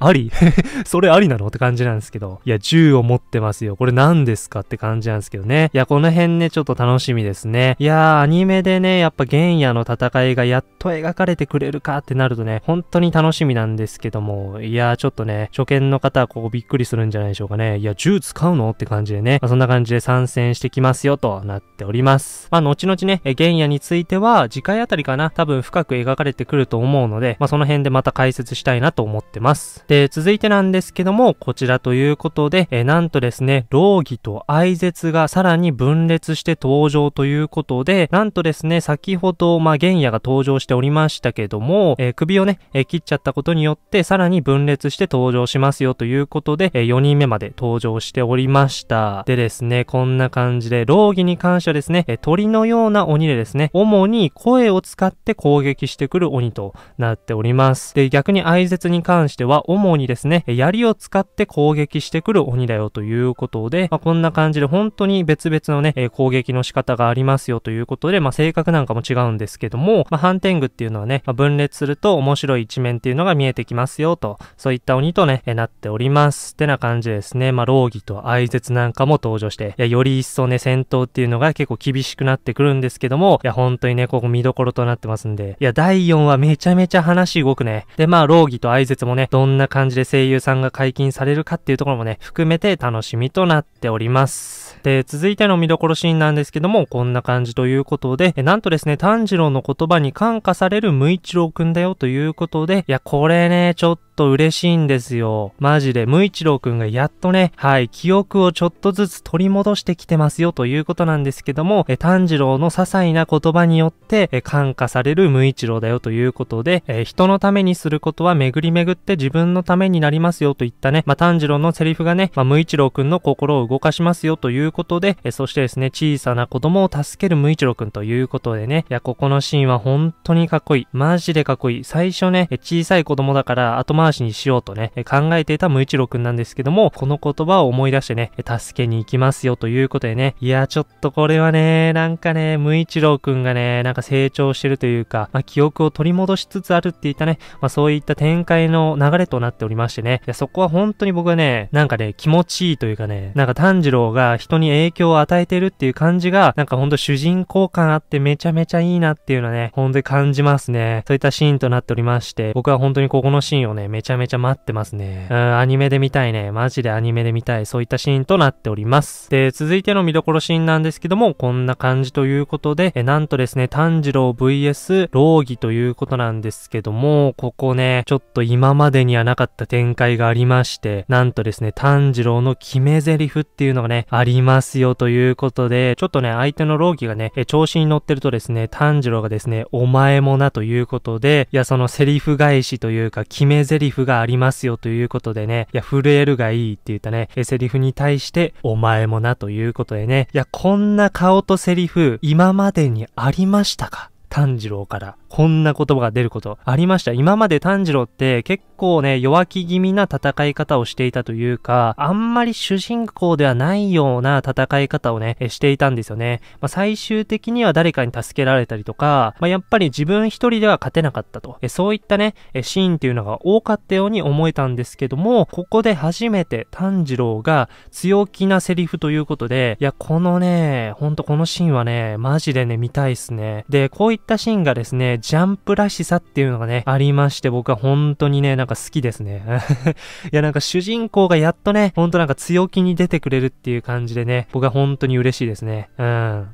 あり それありなのって感じなんですけど、いや、銃を持ってますよ。これ何ですかって感じなんですけどね。いや、この辺ね、ちょっと楽しみですね。いやー、アニメでね、やっぱ原野の戦いがやっと描かれてくれるかってなるとね、本当に楽しみなんですけども、いやー、ちょっとね、初見の方はここびっくりするんじゃないでしょうかね。いや、銃使うのって感じでね、まあ、そんな感じで参戦してきますよとなっております。まあ、後々ね、原野については、次回あたりかな、多分深く描かれてくると思うので、まあ、その辺でまた解説したいなと思ってます。で、続いてなんですけども、こちらということで、えなんとですね、老義と哀絶がさらに分裂して登場ということことで、なんとですね、先ほど、まあ、玄也が登場しておりましたけども、えー、首をね、えー、切っちゃったことによって、さらに分裂して登場しますよということで、えー、4人目まで登場しておりました。でですね、こんな感じで、老儀に関してはですね、え鳥のような鬼でですね、主に声を使って攻撃してくる鬼となっております。で、逆に相説に関しては、主にですね、槍を使って攻撃してくる鬼だよということで、まあ、こんな感じで本当に別々のね、え攻撃の仕方がありますよということで、まあ、性格なんかも違うんですけども、まあ、テングっていうのはね、まあ、分裂すると面白い一面っていうのが見えてきますよと、そういった鬼とね、えなっております。ってな感じですね。まあ、老儀と哀絶なんかも登場して、いや、より一層ね、戦闘っていうのが結構厳しくなってくるんですけども、いや、本当にね、ここ見どころとなってますんで、いや、第4話めちゃめちゃ話動くね。で、まあ、老儀と哀絶もね、どんな感じで声優さんが解禁されるかっていうところもね、含めて楽しみとなっております。で、続いての見どころシーンなんですけども、こんな感じということで、なんとですね、炭治郎の言葉に感化される無一郎くんだよということで、いや、これね、ちょっとと嬉しいんですよ。マジで、無一郎くんがやっとね、はい、記憶をちょっとずつ取り戻してきてますよということなんですけども、え、炭治郎の些細な言葉によって、え、感化される無一郎だよということで、え、人のためにすることは巡り巡って自分のためになりますよといったね、まあ、炭治郎のセリフがね、まあ、無一郎くんの心を動かしますよということで、え、そしてですね、小さな子供を助ける無一郎くんということでね、いや、ここのシーンは本当にかっこいい。マジでかっこいい。最初ね、え、小さい子供だから後回回しにしようとね、考えていた無一郎くんなんですけども、この言葉を思い出してね、助けに行きますよということでね、いや、ちょっとこれはね、なんかね、無一郎くんがね、なんか成長してるというか、まあ、記憶を取り戻しつつあるって言ったね、まあ、そういった展開の流れとなっておりましてね、いや、そこは本当に僕はね、なんかね、気持ちいいというかね、なんか炭治郎が人に影響を与えてるっていう感じが、なんかほんと主人公感あってめちゃめちゃいいなっていうのはね、ほんとに感じますね。そういったシーンとなっておりまして、僕は本当にここのシーンをね、めちゃめちゃ待ってますね。うん、アニメで見たいね。マジでアニメで見たい。そういったシーンとなっております。で、続いての見どころシーンなんですけども、こんな感じということで、えなんとですね、炭治郎 VS 老義ということなんですけども、ここね、ちょっと今までにはなかった展開がありまして、なんとですね、炭治郎の決め台詞っていうのがね、ありますよということで、ちょっとね、相手の老義がね、え調子に乗ってるとですね、炭治郎がですね、お前もなということで、いや、そのセリフ返しというか、決め台詞リフがありますよということでね、いや、震えるがいいって言ったね、えセリフに対して、お前もなということでね、いや、こんな顔とセリフ、今までにありましたか炭治郎から。こんな言葉が出ることありました。今まで炭治郎って結構ね、弱気気味な戦い方をしていたというか、あんまり主人公ではないような戦い方をね、していたんですよね。まあ、最終的には誰かに助けられたりとか、まあ、やっぱり自分一人では勝てなかったと。えそういったね、シーンっていうのが多かったように思えたんですけども、ここで初めて炭治郎が強気なセリフということで、いや、このね、ほんとこのシーンはね、マジでね、見たいっすね。で、こういったシーンがですね、ジャンプらしさっていうのがね、ありまして、僕は本当にね、なんか好きですね。いや、なんか主人公がやっとね、ほんとなんか強気に出てくれるっていう感じでね、僕は本当に嬉しいですね。うん。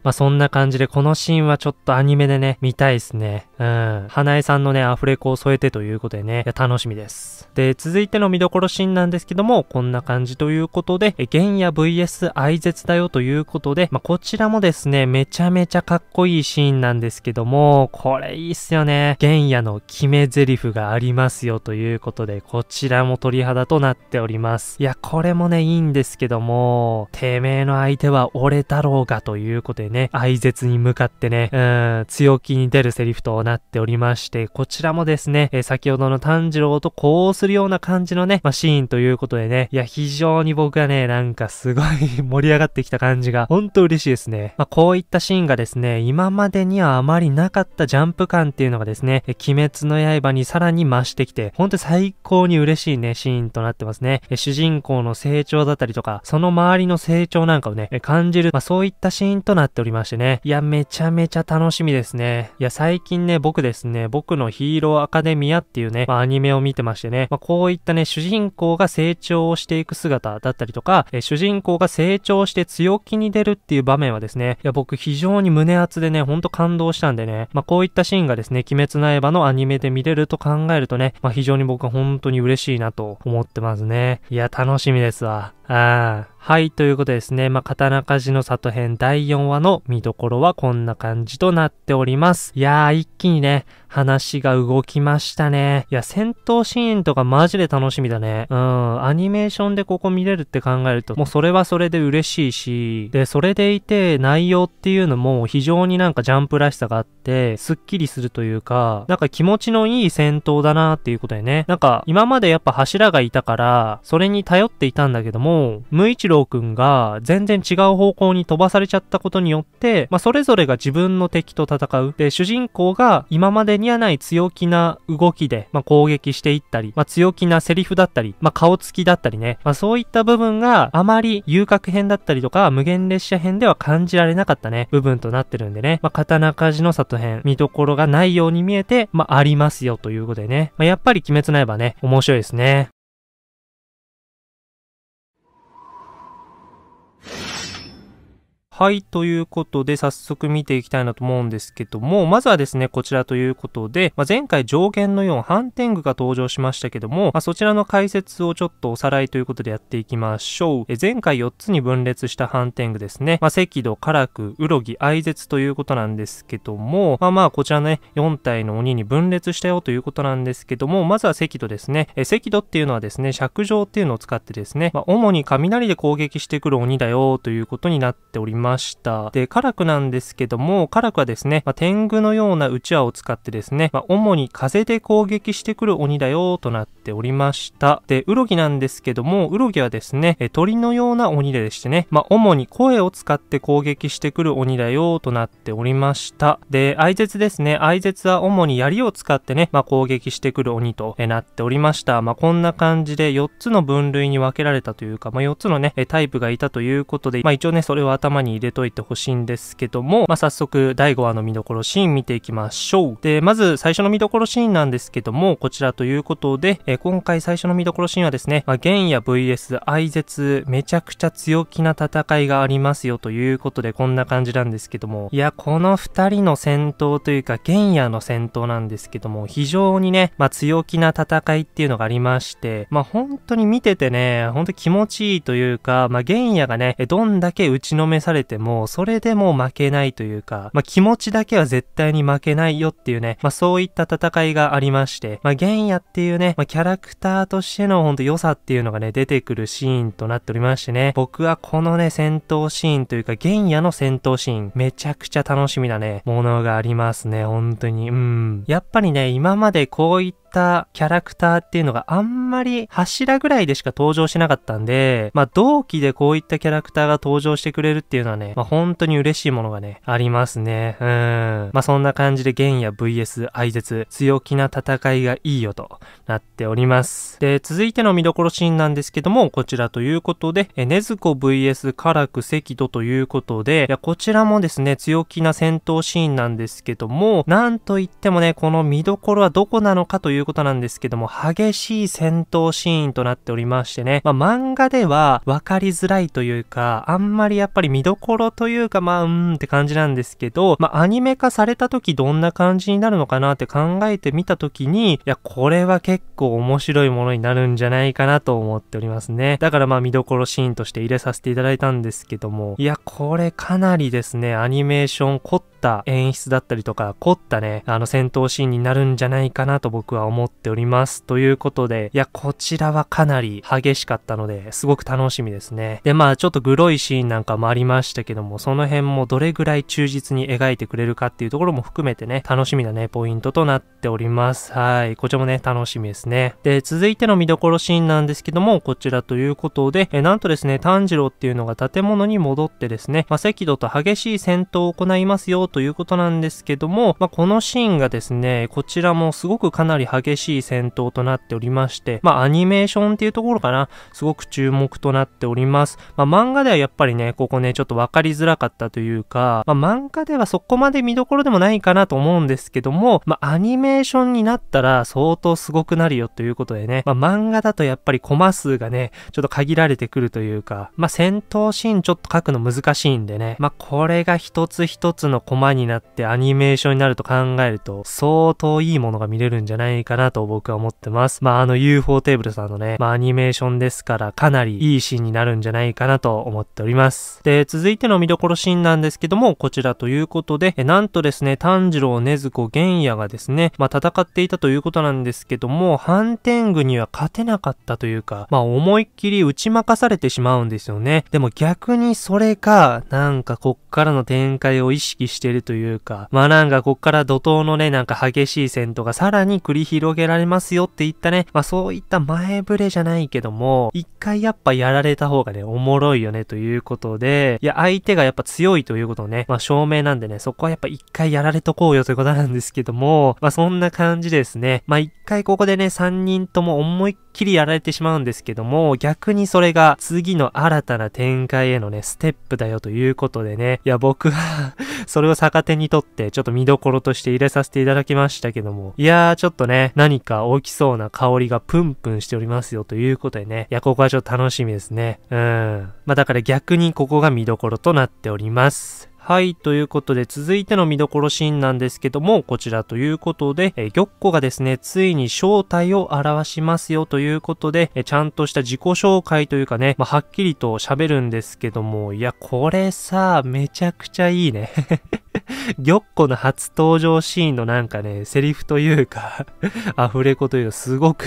まあ、そんな感じで、このシーンはちょっとアニメでね、見たいですね。うん。花江さんのね、アフレコを添えてということでね、楽しみです。で、続いての見どころシーンなんですけども、こんな感じということで、え、玄野 VS 愛絶だよということで、まあ、こちらもですね、めちゃめちゃかっこいいシーンなんですけども、これいいですよね。玄野の決め台詞がありますよということで、こちらも鳥肌となっております。いや、これもね、いいんですけども、てめえの相手は俺だろうがということでね、愛絶に向かってね、うん、強気に出るセリフとなっておりまして、こちらもですね、え先ほどの炭治郎とこうするような感じのね、まあ、シーンということでね、いや、非常に僕はね、なんかすごい盛り上がってきた感じが、ほんと嬉しいですね。まあ、こういったシーンがですね、今までにはあまりなかったジャンプ感感っていうのがですね、鬼滅の刃にさらに増してきて、ほんと最高に嬉しいね、シーンとなってますね。主人公の成長だったりとか、その周りの成長なんかをね、感じる、まあ、そういったシーンとなっておりましてね。いや、めちゃめちゃ楽しみですね。いや、最近ね、僕ですね、僕のヒーローアカデミアっていうね、まあ、アニメを見てましてね、まあ、こういったね、主人公が成長をしていく姿だったりとか、え主人公が成長して強気に出るっていう場面はですね、いや、僕非常に胸熱でね、ほんと感動したんでね、まこういったシーンががですね、鬼滅の刃のアニメで見れると考えるとね、まあ、非常に僕は本当に嬉しいなと思ってますね。いや、楽しみですわ。ああ、はい、ということですね。まあ、刀鍛冶の里編第4話の見どころはこんな感じとなっております。いやー、一気にね、話が動きましたね。いや、戦闘シーンとかマジで楽しみだね。うん、アニメーションでここ見れるって考えると、もうそれはそれで嬉しいし、で、それでいて、内容っていうのも非常になんかジャンプらしさがあって、スッキリするというか、なんか気持ちのいい戦闘だなーっていうことでね。なんか、今までやっぱ柱がいたから、それに頼っていたんだけども、も、無一郎くんが全然違う方向に飛ばされちゃったことによって、まあ、それぞれが自分の敵と戦う。で、主人公が今までにはない強気な動きで、まあ、攻撃していったり、まあ、強気なセリフだったり、ま顔つきだったりね。まそういった部分があまり遊郭編だったりとか、無限列車編では感じられなかったね、部分となってるんでね。ま刀鍛冶の里編、見どころがないように見えて、まあ、りますよということでね。まやっぱり鬼滅の刃ね、面白いですね。はい、ということで早速見ていきたいなと思うんですけども、まずはですね、こちらということで、まあ、前回上限の4テングが登場しましたけども、まあ、そちらの解説をちょっとおさらいということでやっていきましょう。え前回4つに分裂したハンテングですね、まあ、赤土、辛く、うろぎ、愛絶ということなんですけども、まあまあこちらね、4体の鬼に分裂したよということなんですけども、まずは赤土ですね。え赤土っていうのはですね、尺状っていうのを使ってですね、ま主に雷で攻撃してくる鬼だよということになっております。ました。で、カラクなんですけども、カラクはですね、まあ、天狗のようなうちわを使ってですね、まあ、主に風で攻撃してくる鬼だよとなっておりました。で、ウロギなんですけども、ウロギはですね、鳥のような鬼でしてね、まあ、主に声を使って攻撃してくる鬼だよとなっておりました。で、相絶ですね、相絶は主に槍を使ってね、まあ、攻撃してくる鬼となっておりました。まあ、こんな感じで4つの分類に分けられたというか、ま4つのね、タイプがいたということで、まあ、一応ね、それを頭に入入れといてほしいんですけども、まあ、早速第5話の見どころシーン見ていきましょう。で、まず最初の見どころシーンなんですけども、こちらということで、えー、今回最初の見どころシーンはですね、まあ、玄也 VS 愛絶、めちゃくちゃ強気な戦いがありますよということで、こんな感じなんですけども、いや、この二人の戦闘というか、玄也の戦闘なんですけども、非常にね、まあ、強気な戦いっていうのがありまして、まあ、本当に見ててね、本当気持ちいいというか、まあ、玄也がね、どんだけ打ちのめされてても、それでも負けないというか、まあ、気持ちだけは絶対に負けないよっていうね、まあ、そういった戦いがありまして、まあ、玄也っていうね、まあ、キャラクターとしてのほんと良さっていうのがね、出てくるシーンとなっておりましてね、僕はこのね、戦闘シーンというか、原野の戦闘シーン、めちゃくちゃ楽しみだね、ものがありますね、本当に。うん。やっぱりね、今までこういったたキャラクターっていうのがあんまり柱ぐらいでしか登場しなかったんで、まあ同期でこういったキャラクターが登場してくれるっていうのはね、まあ、本当に嬉しいものがね、ありますね。うん。まあ、そんな感じで、玄野 VS 愛絶、強気な戦いがいいよとなっております。で、続いての見どころシーンなんですけども、こちらということで、え、ねずこ VS 辛く赤土ということで、いや、こちらもですね、強気な戦闘シーンなんですけども、なんといってもね、この見どころはどこなのかということなんですけども、激しい戦闘シーンとなっておりましてね、まあ、漫画では分かりづらいというか、あんまりやっぱり見どころというか、まあ、うんって感じなんですけど、まあ、アニメ化された時どんな感じになるのかなって考えてみた時に、いや、これは結構面白いものになるんじゃないかなと思っておりますね。だからまあ、見どころシーンとして入れさせていただいたんですけども、いや、これかなりですね、アニメーション凝った演出だったりとか、凝ったね、あの戦闘シーンになるんじゃないかなと僕は思っております。ということで、いや、こちらはかなり激しかったので、すごく楽しみですね。で、まあ、ちょっとグロいシーンなんかもありまししたけども、その辺もどれぐらい忠実に描いてくれるかっていうところも含めてね、楽しみなね、ポイントとなっております。はい。こちらもね、楽しみですね。で、続いての見どころシーンなんですけども、こちらということで、えなんとですね、炭治郎っていうのが建物に戻ってですね、まあ、赤土と激しい戦闘を行いますよということなんですけども、まあ、このシーンがですね、こちらもすごくかなり激しい戦闘となっておりまして、まあ、アニメーションっていうところかな、すごく注目となっております。まあ、漫画ではやっぱりね、ここね、ちょっと分かりづらかったというか、まあ、漫画ではそこまで見どころでもないかなと思うんですけども、まあ、アニメーションになったら相当すごくなるよということでね、まあ、漫画だとやっぱりコマ数がね、ちょっと限られてくるというか、まあ、戦闘シーンちょっと書くの難しいんでね、まあ、これが一つ一つのコマになってアニメーションになると考えると、相当いいものが見れるんじゃないかなと僕は思ってます。まあ、あの UFO テーブルさんのね、まあ、アニメーションですからかなりいいシーンになるんじゃないかなと思っております。で、続続いての見どころシーンなんですけども、こちらということで、えなんとですね、炭治郎、禰豆子、玄也がですね、まあ、戦っていたということなんですけども、反転具には勝てなかったというか、まあ、思いっきり打ち負かされてしまうんですよね。でも逆にそれが、なんかこっからの展開を意識してるというか、まあなんかこっから怒涛のね、なんか激しい戦闘がさらに繰り広げられますよって言ったね、まあそういった前触れじゃないけども、一回やっぱやられた方がね、おもろいよねということで、いや、相手がやっぱ強いということをね、まあ証明なんでね、そこはやっぱ一回やられとこうよということなんですけども、まあそんな感じですね。まあ一回ここでね、3人とも思いっきりやられてしまうんですけども、逆にそれが次の新たな展開へのね、ステップだよということでね、いや僕は それを逆手にとってちょっと見どころとして入れさせていただきましたけども、いやーちょっとね、何か起きそうな香りがプンプンしておりますよということでね、いやここはちょっと楽しみですね。うん。まあだから逆にここが見どころとなっております。はい、ということで続いての見どころシーンなんですけども、こちらということで、え玉子がですね、ついに正体を表しますよということで、えちゃんとした自己紹介というかね、まあ、はっきりと喋るんですけども、いや、これさ、めちゃくちゃいいねぎょっこの初登場シーンのなんかね、セリフというか アフレコというか、すごく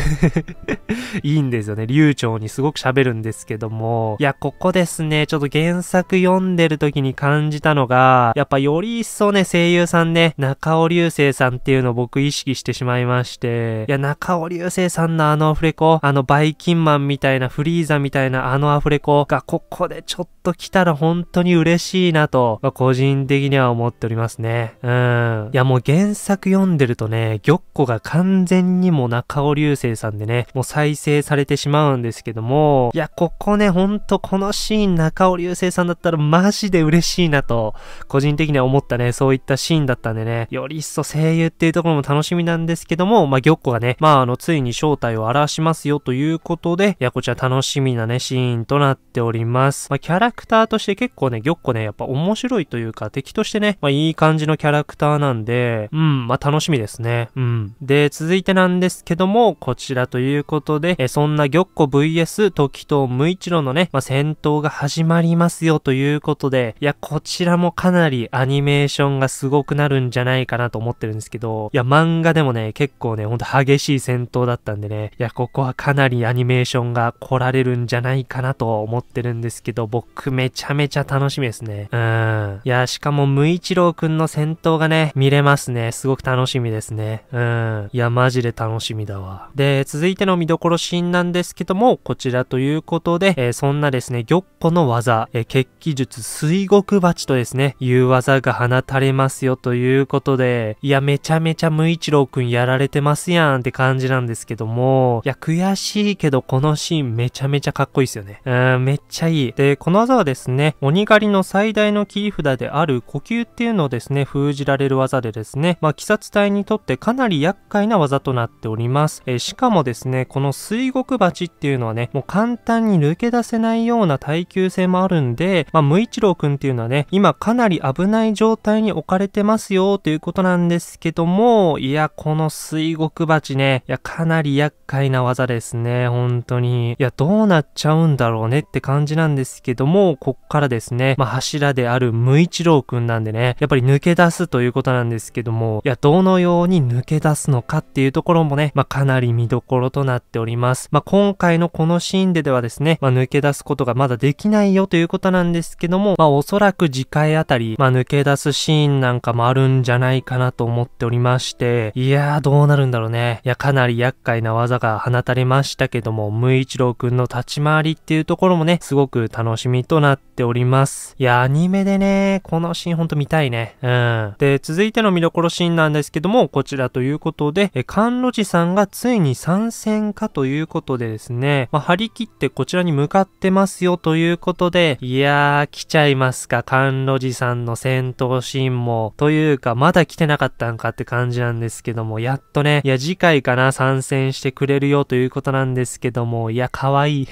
いいんですよね。流暢にすごく喋るんですけども、いや、ここですね、ちょっと原作読んでる時に感じたのが、やっぱより一層ね、声優さんね、中尾流星さんっていうのを僕意識してしまいまして、いや、中尾流星さんのあのアフレコ、あのバイキンマンみたいな、フリーザみたいなあのアフレコが、ここでちょっと来たら本当に嬉しいなと、ま個人的には思っておりりますね。うん。いや、もう原作読んでるとね、玉子が完全にも中尾流星さんでね、もう再生されてしまうんですけども、いや、ここね、ほんとこのシーン中尾流星さんだったらマジで嬉しいなと、個人的には思ったね、そういったシーンだったんでね、より一層声優っていうところも楽しみなんですけども、まあ、玉子がね、まあ、あの、ついに正体を表しますよということで、いや、こちら楽しみなね、シーンとなっております。まあ、キャラクターとして結構ね、玉子ね、やっぱ面白いというか、敵としてね、まあ、いい感じのキャラクターなんで、うん、まあ、楽しみですね。うん。で、続いてなんですけども、こちらということで、えそんな玉子 VS 時と無一郎のね、まあ、戦闘が始まりますよということで、いや、こちらもかなりアニメーションがすごくなるんじゃないかなと思ってるんですけど、いや、漫画でもね、結構ね、ほんと激しい戦闘だったんでね、いや、ここはかなりアニメーションが来られるんじゃないかなと思ってるんですけど、僕めちゃめちゃ楽しみですね。うん。いや、しかも無一郎郎くんの戦闘がね、見れますね。すごく楽しみですね。うん。いや、マジで楽しみだわ。で、続いての見どころシーンなんですけども、こちらということで、えー、そんなですね、玉子の技、えー、血気術水獄鉢とですね、いう技が放たれますよということで、いや、めちゃめちゃ無一郎くんやられてますやんって感じなんですけども、いや、悔しいけど、このシーンめちゃめちゃかっこいいですよね。うん、めっちゃいい。で、この技はですね、鬼狩りの最大の切り札である呼吸っていうのをですね、封じられる技でですね、まあ、鬼殺隊にとってかなり厄介な技となっております。えー、しかもですね、この水獄鉢っていうのはね、もう簡単に抜け出せないような耐久性もあるんで、まあ、無一郎くんっていうのはね、今かなり危ない状態に置かれてますよということなんですけども、いや、この水獄鉢ね、いや、かなり厄介な技ですね、本当に。いや、どうなっちゃうんだろうねって感じなんですけども、こっからですね、まあ、柱である無一郎くんなんでね、やっぱり抜け出すということなんですけども、いや、どのように抜け出すのかっていうところもね、まあ、かなり見どころとなっております。まあ、今回のこのシーンでではですね、まあ、抜け出すことがまだできないよということなんですけども、まあ、おそらく次回あたり、まあ、抜け出すシーンなんかもあるんじゃないかなと思っておりまして、いやー、どうなるんだろうね。いや、かなり厄介な技が放たれましたけども、無一郎くんの立ち回りっていうところもね、すごく楽しみとなっております。いや、アニメでね、このシーンほんと見たいね。ね。うん。で、続いての見どころシーンなんですけども、こちらということで、え、甘露寺さんがついに参戦かということでですね、まあ、張り切ってこちらに向かってますよということで、いやー、来ちゃいますか、甘露寺さんの戦闘シーンも、というか、まだ来てなかったんかって感じなんですけども、やっとね、いや、次回かな、参戦してくれるよということなんですけども、いや、可愛い。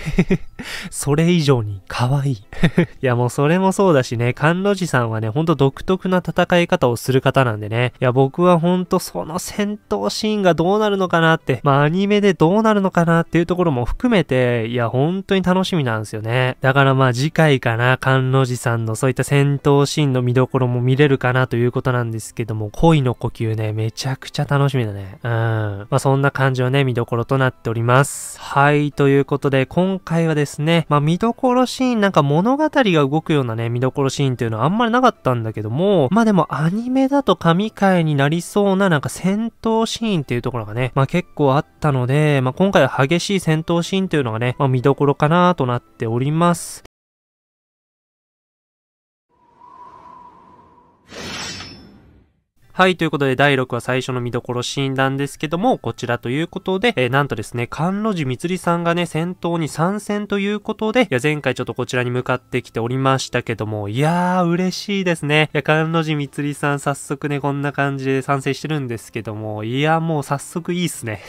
それ以上に可愛い。いや、もうそれもそうだしね、甘露寺さんはね、ほんと独特な戦い方をする方なんでね。いや、僕はほんとその戦闘シーンがどうなるのかなって、まあアニメでどうなるのかなっていうところも含めて、いや、本当に楽しみなんですよね。だからまあ次回かな、関路寺さんのそういった戦闘シーンの見どころも見れるかなということなんですけども、恋の呼吸ね、めちゃくちゃ楽しみだね。うん。まあそんな感じのね、見どころとなっております。はい、ということで、今回はですね、まあ見どころシーン、なんか物語が動くようなね、見どころシーンっていうのはあんまりなかったんだけども、まあでもアニメだと神回になりそうななんか戦闘シーンっていうところがね、まあ結構あったので、まあ今回は激しい戦闘シーンというのがね、まあ見どころかなとなっております。はい、ということで第6話最初の見どころ診断ですけども、こちらということで、えー、なんとですね、関路寺光さんがね、戦闘に参戦ということで、いや、前回ちょっとこちらに向かってきておりましたけども、いやー、嬉しいですね。いや、関路寺光さん早速ね、こんな感じで参戦してるんですけども、いや、もう早速いいっすね。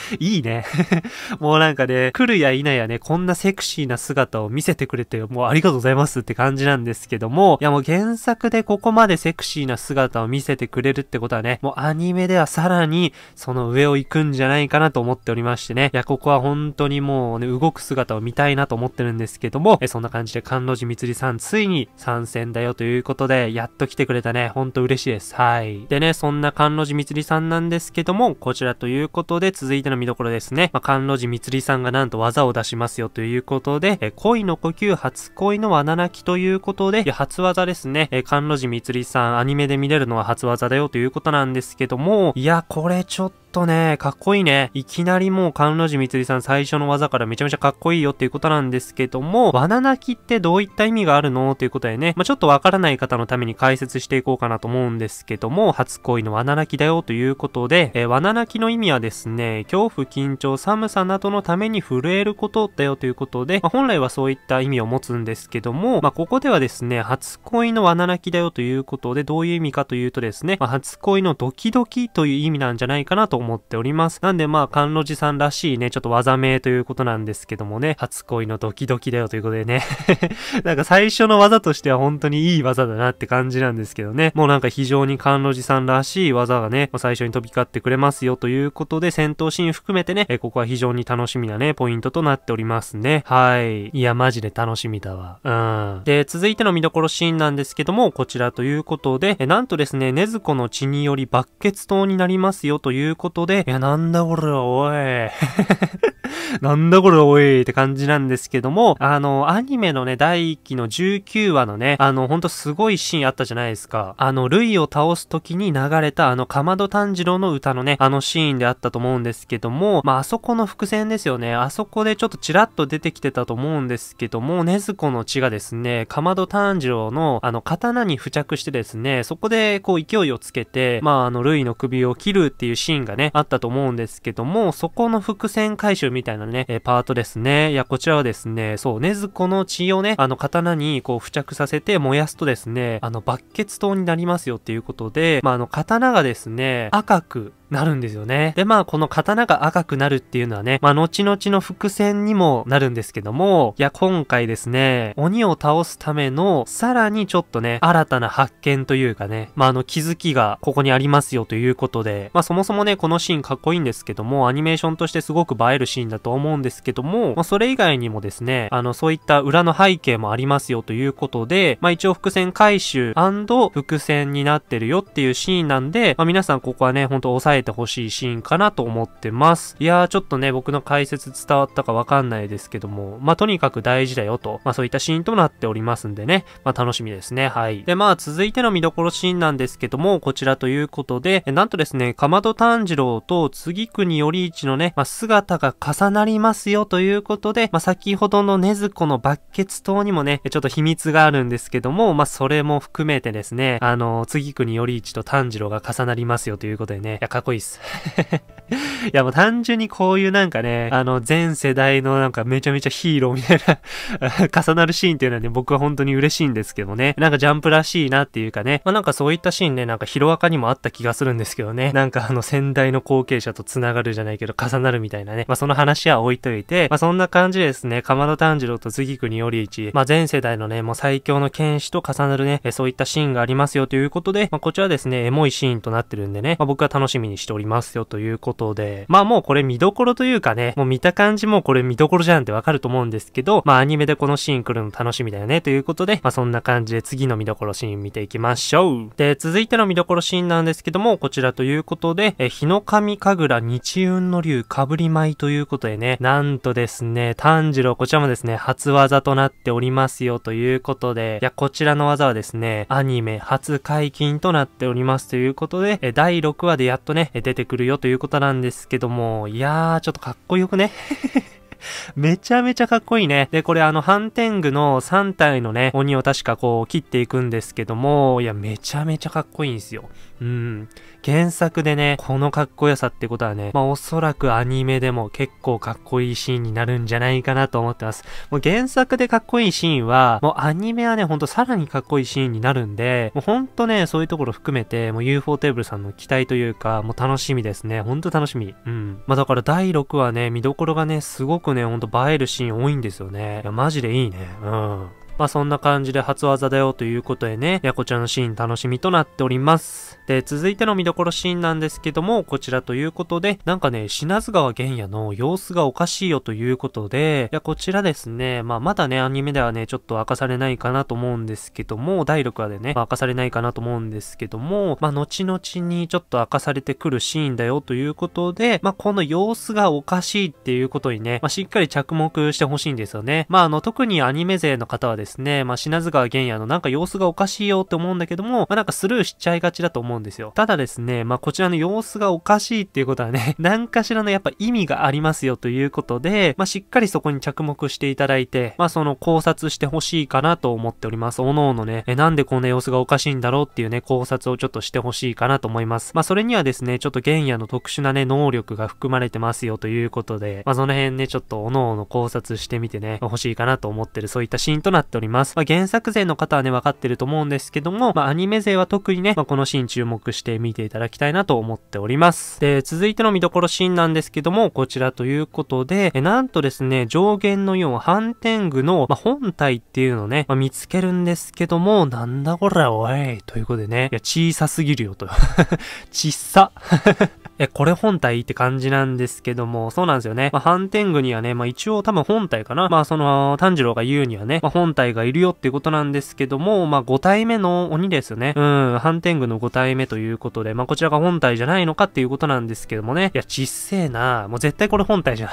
いいね。もうなんかね、来るや否やね、こんなセクシーな姿を見せてくれて、もうありがとうございますって感じなんですけども、いやもう原作でここまでセクシーな姿を見せてくれるってことはね、もうアニメではさらにその上を行くんじゃないかなと思っておりましてね、いやここは本当にもうね、動く姿を見たいなと思ってるんですけども、えそんな感じでんろ寺みつりさんついに参戦だよということで、やっと来てくれたね、ほんと嬉しいです。はい。でね、そんなんろ寺みつりさんなんですけども、こちらということで続いいての見どころですね。まあ、関路寺光さんがなんと技を出しますよということで、え恋の呼吸、初恋の罠なきということで、初技ですね。え関路寺光さん、アニメで見れるのは初技だよということなんですけども、いや、これちょっととね、かっこいいね。いきなりもう、関路寺みつりさん最初の技からめちゃめちゃかっこいいよっていうことなんですけども、罠泣きってどういった意味があるのということでね、まあ、ちょっとわからない方のために解説していこうかなと思うんですけども、初恋の罠泣きだよということで、えー、罠泣きの意味はですね、恐怖、緊張、寒さなどのために震えることだよということで、まあ、本来はそういった意味を持つんですけども、まあ、ここではですね、初恋の罠泣きだよということで、どういう意味かというとですね、まあ、初恋のドキドキという意味なんじゃないかなと思思っております。なんでまあ、甘露寺さんらしいね、ちょっと技名ということなんですけどもね、初恋のドキドキだよということでね なんか最初の技としては本当にいい技だなって感じなんですけどね、もうなんか非常に甘露寺さんらしい技がね、最初に飛び交ってくれますよということで、戦闘シーン含めてね、えここは非常に楽しみなね、ポイントとなっておりますね。はい。いや、マジで楽しみだわ。うん。で、続いての見どころシーンなんですけども、こちらということで、えなんとですね、ねずこの血によりバッケツ島になりますよということことで、いや、なんだこれは、おい。なんだこれおいって感じなんですけども、あの、アニメのね、第一期の19話のね、あの、ほんとすごいシーンあったじゃないですか。あの、ルイを倒す時に流れたあの、かまど炭治郎の歌のね、あのシーンであったと思うんですけども、まあ、あそこの伏線ですよね。あそこでちょっとちらっと出てきてたと思うんですけども、ねずこの血がですね、かまど炭治郎のあの、刀に付着してですね、そこでこう勢いをつけて、まあ、あの、ルイの首を切るっていうシーンがね、ね、あったと思うんですけども、そこの伏線回収みたいなね、えパートですね。いや、こちらはですね、そう、ねずこの血をね、あの、刀にこう付着させて燃やすとですね、あの、バッケツ刀になりますよっていうことで、まあ、あの、刀がですね、赤く、なるんですよね。で、まあ、この刀が赤くなるっていうのはね、まあ、後々の伏線にもなるんですけども、いや、今回ですね、鬼を倒すための、さらにちょっとね、新たな発見というかね、まあ、あの、気づきがここにありますよということで、まあ、そもそもね、このシーンかっこいいんですけども、アニメーションとしてすごく映えるシーンだと思うんですけども、まあ、それ以外にもですね、あの、そういった裏の背景もありますよということで、まあ、一応伏線回収伏線になってるよっていうシーンなんで、まあ、皆さんここはね、ほんと押さええてほしいシーンかなと思ってます。いやー、ちょっとね、僕の解説伝わったかわかんないですけども、まあ、とにかく大事だよと、まあ、そういったシーンとなっておりますんでね、まあ、楽しみですね。はい。で、まあ、続いての見どころシーンなんですけども、こちらということで、なんとですね、かまど炭治郎と次国より一のね、まあ、姿が重なりますよということで、まあ、先ほどの根津子のバッケツ島にもね、ちょっと秘密があるんですけども、まあ、それも含めてですね、あの、次国より一と炭治郎が重なりますよということでね、いや、かこいいっす。いやもう単純にこういうなんかね、あの全世代のなんかめちゃめちゃヒーローみたいな 重なるシーンっていうのはね、僕は本当に嬉しいんですけどね。なんかジャンプらしいなっていうかね、まあなんかそういったシーンね、なんかヒロアカにもあった気がするんですけどね。なんかあの先代の後継者と繋がるじゃないけど重なるみたいなね。まあその話は置いといて、まあそんな感じですね。かまど炭治郎と杉国より一、まあ全世代のね、もう最強の剣士と重なるね、そういったシーンがありますよということで、まあこちらですね、エモいシーンとなってるんでね、まあ僕は楽しみににしておりますよということで、まあもうこれ見どころというかね、もう見た感じもこれ見どころじゃんってわかると思うんですけど、まあアニメでこのシーン来るの楽しみだよねということで、まあそんな感じで次の見どころシーン見ていきましょう。で、続いての見どころシーンなんですけども、こちらということで、え、日の神神楽日雲の竜かぶり舞ということでね、なんとですね、炭治郎こちらもですね、初技となっておりますよということで、いや、こちらの技はですね、アニメ初解禁となっておりますということで、え、第6話でやっとね、ね、出てくるよということなんですけども、いやー、ちょっとかっこよくね。めちゃめちゃかっこいいね。で、これあの、ハンテングの3体のね、鬼を確かこう、切っていくんですけども、いや、めちゃめちゃかっこいいんですよ。うん。原作でね、このかっこよさってことはね、まあおそらくアニメでも結構かっこいいシーンになるんじゃないかなと思ってます。もう原作でかっこいいシーンは、もうアニメはね、ほんとさらにかっこいいシーンになるんで、もうほんとね、そういうところ含めて、もう UFO テーブルさんの期待というか、もう楽しみですね。ほんと楽しみ。うん。まあだから第6話ね、見どころがね、すごくね、ほんと映えるシーン多いんですよね。いや、マジでいいね。うん。まあそんな感じで初技だよということでね、やこちゃんのシーン楽しみとなっております。で、続いての見どころシーンなんですけども、こちらということで、なんかね、品津川玄也の様子がおかしいよということで、いや、こちらですね、まあまだね、アニメではね、ちょっと明かされないかなと思うんですけども、第6話でね、まあ、明かされないかなと思うんですけども、まあ後々にちょっと明かされてくるシーンだよということで、まあこの様子がおかしいっていうことにね、まあしっかり着目してほしいんですよね。まああの、特にアニメ勢の方はですねですね、まあ、品津川玄也のなんか様子がおかしいよって思うんだけども、まあ、なんかスルーしちゃいがちだと思うんですよ。ただですね、まあ、こちらの様子がおかしいっていうことはね、何かしらのやっぱ意味がありますよということで、まあ、しっかりそこに着目していただいて、まあ、その考察してほしいかなと思っております。おのおのね、え、なんでこんな様子がおかしいんだろうっていうね、考察をちょっとしてほしいかなと思います。まあ、それにはですね、ちょっと玄也の特殊なね、能力が含まれてますよということで、まあ、その辺ね、ちょっとおのおの考察してみてね、欲しいかなと思ってる、そういったシーンとなってっております。まあ、原作勢の方はね、分かってると思うんですけども、まあ、アニメ勢は特にね、まあ、このシーン注目して見ていただきたいなと思っております。で、続いての見どころシーンなんですけども、こちらということで、えなんとですね、上限の要4、反転具の、まあ、本体っていうのをね、まあ、見つけるんですけども、なんだこら、おい、ということでね、いや、小さすぎるよと。ちっさ。え、これ本体って感じなんですけども、そうなんですよね。まあ、反転具にはね、まあ、一応多分本体かな。まあ、その、炭治郎が言うにはね、まあ、本体体がいるよっていうことなんですけども、まあ、5体目の鬼ですよね。うん、ハン反ングの5体目ということで、まあ、こちらが本体じゃないのかっていうことなんですけどもね。いや、ちっせえなもう絶対これ本体じゃん。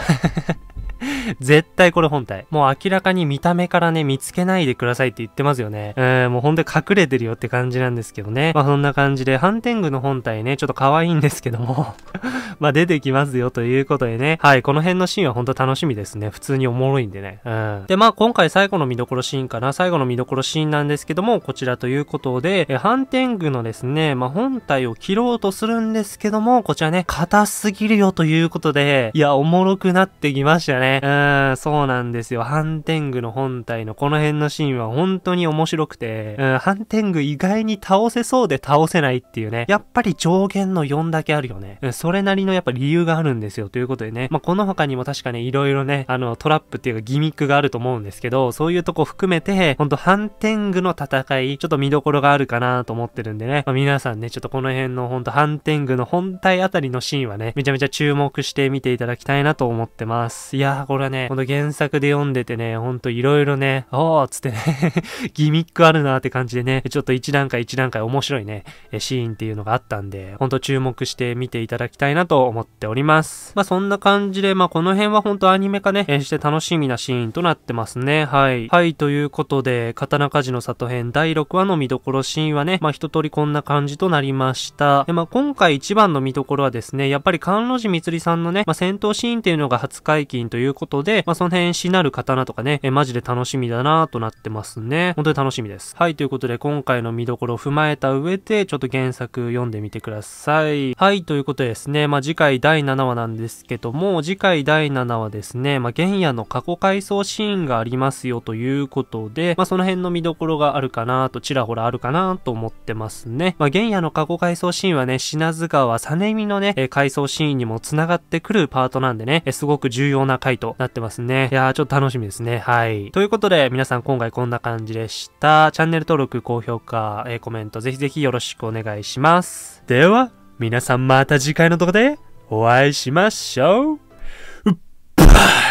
絶対これ本体。もう明らかに見た目からね、見つけないでくださいって言ってますよね。えー、もうほんと隠れてるよって感じなんですけどね。まあそんな感じで、ハンテングの本体ね、ちょっと可愛いんですけども まあ出てきますよということでね。はい、この辺のシーンはほんと楽しみですね。普通におもろいんでね。うん。で、まあ今回最後の見どころシーンかな。最後の見どころシーンなんですけども、こちらということで、えハンテングのですね、まあ本体を切ろうとするんですけども、こちらね、硬すぎるよということで、いや、おもろくなってきましたね。うん、そうなんですよ。ハンテングの本体のこの辺のシーンは本当に面白くて、うん、ハンテング意外に倒せそうで倒せないっていうね、やっぱり上限の4だけあるよね。うん、それなりのやっぱ理由があるんですよ。ということでね、まあ、この他にも確かね、いろいろね、あの、トラップっていうかギミックがあると思うんですけど、そういうとこ含めて、ほんとハンテングの戦い、ちょっと見どころがあるかなと思ってるんでね、まあ、皆さんね、ちょっとこの辺のほんとハンテングの本体あたりのシーンはね、めちゃめちゃ注目してみていただきたいなと思ってます。いやー、これはね、この原作で読んでてね、ほんといろいろね、おーっつってね ギミックあるなーって感じでね、ちょっと一段階一段階面白いね、シーンっていうのがあったんで、ほんと注目して見ていただきたいなと思っております。まあ、そんな感じで、まあ、この辺はほんとアニメ化ね、して楽しみなシーンとなってますね。はい。はい、ということで、刀鍛冶の里編第6話の見どころシーンはね、まあ、一通りこんな感じとなりました。で、まあ、今回一番の見どころはですね、やっぱり関路寺光さんのね、まあ、戦闘シーンっていうのが初解禁といういうことで、まあ、その辺しなる刀とかね、えマジで楽しみだなとなってますね。本当に楽しみです。はい、ということで今回の見どころを踏まえた上で、ちょっと原作読んでみてください。はい、ということでですね、まあ、次回第7話なんですけども、次回第7話ですね、まあ、原野の過去回想シーンがありますよということで、まあ、その辺の見どころがあるかなと、ちらほらあるかなと思ってますね。まあ、原野の過去回想シーンはね、品津川実美のね、え回想シーンにも繋がってくるパートなんでね、えすごく重要な回ととなってますね。いやー、ちょっと楽しみですね。はい。ということで、皆さん今回こんな感じでした。チャンネル登録、高評価、えー、コメント、ぜひぜひよろしくお願いします。では、皆さんまた次回の動画でお会いしましょう。うっばー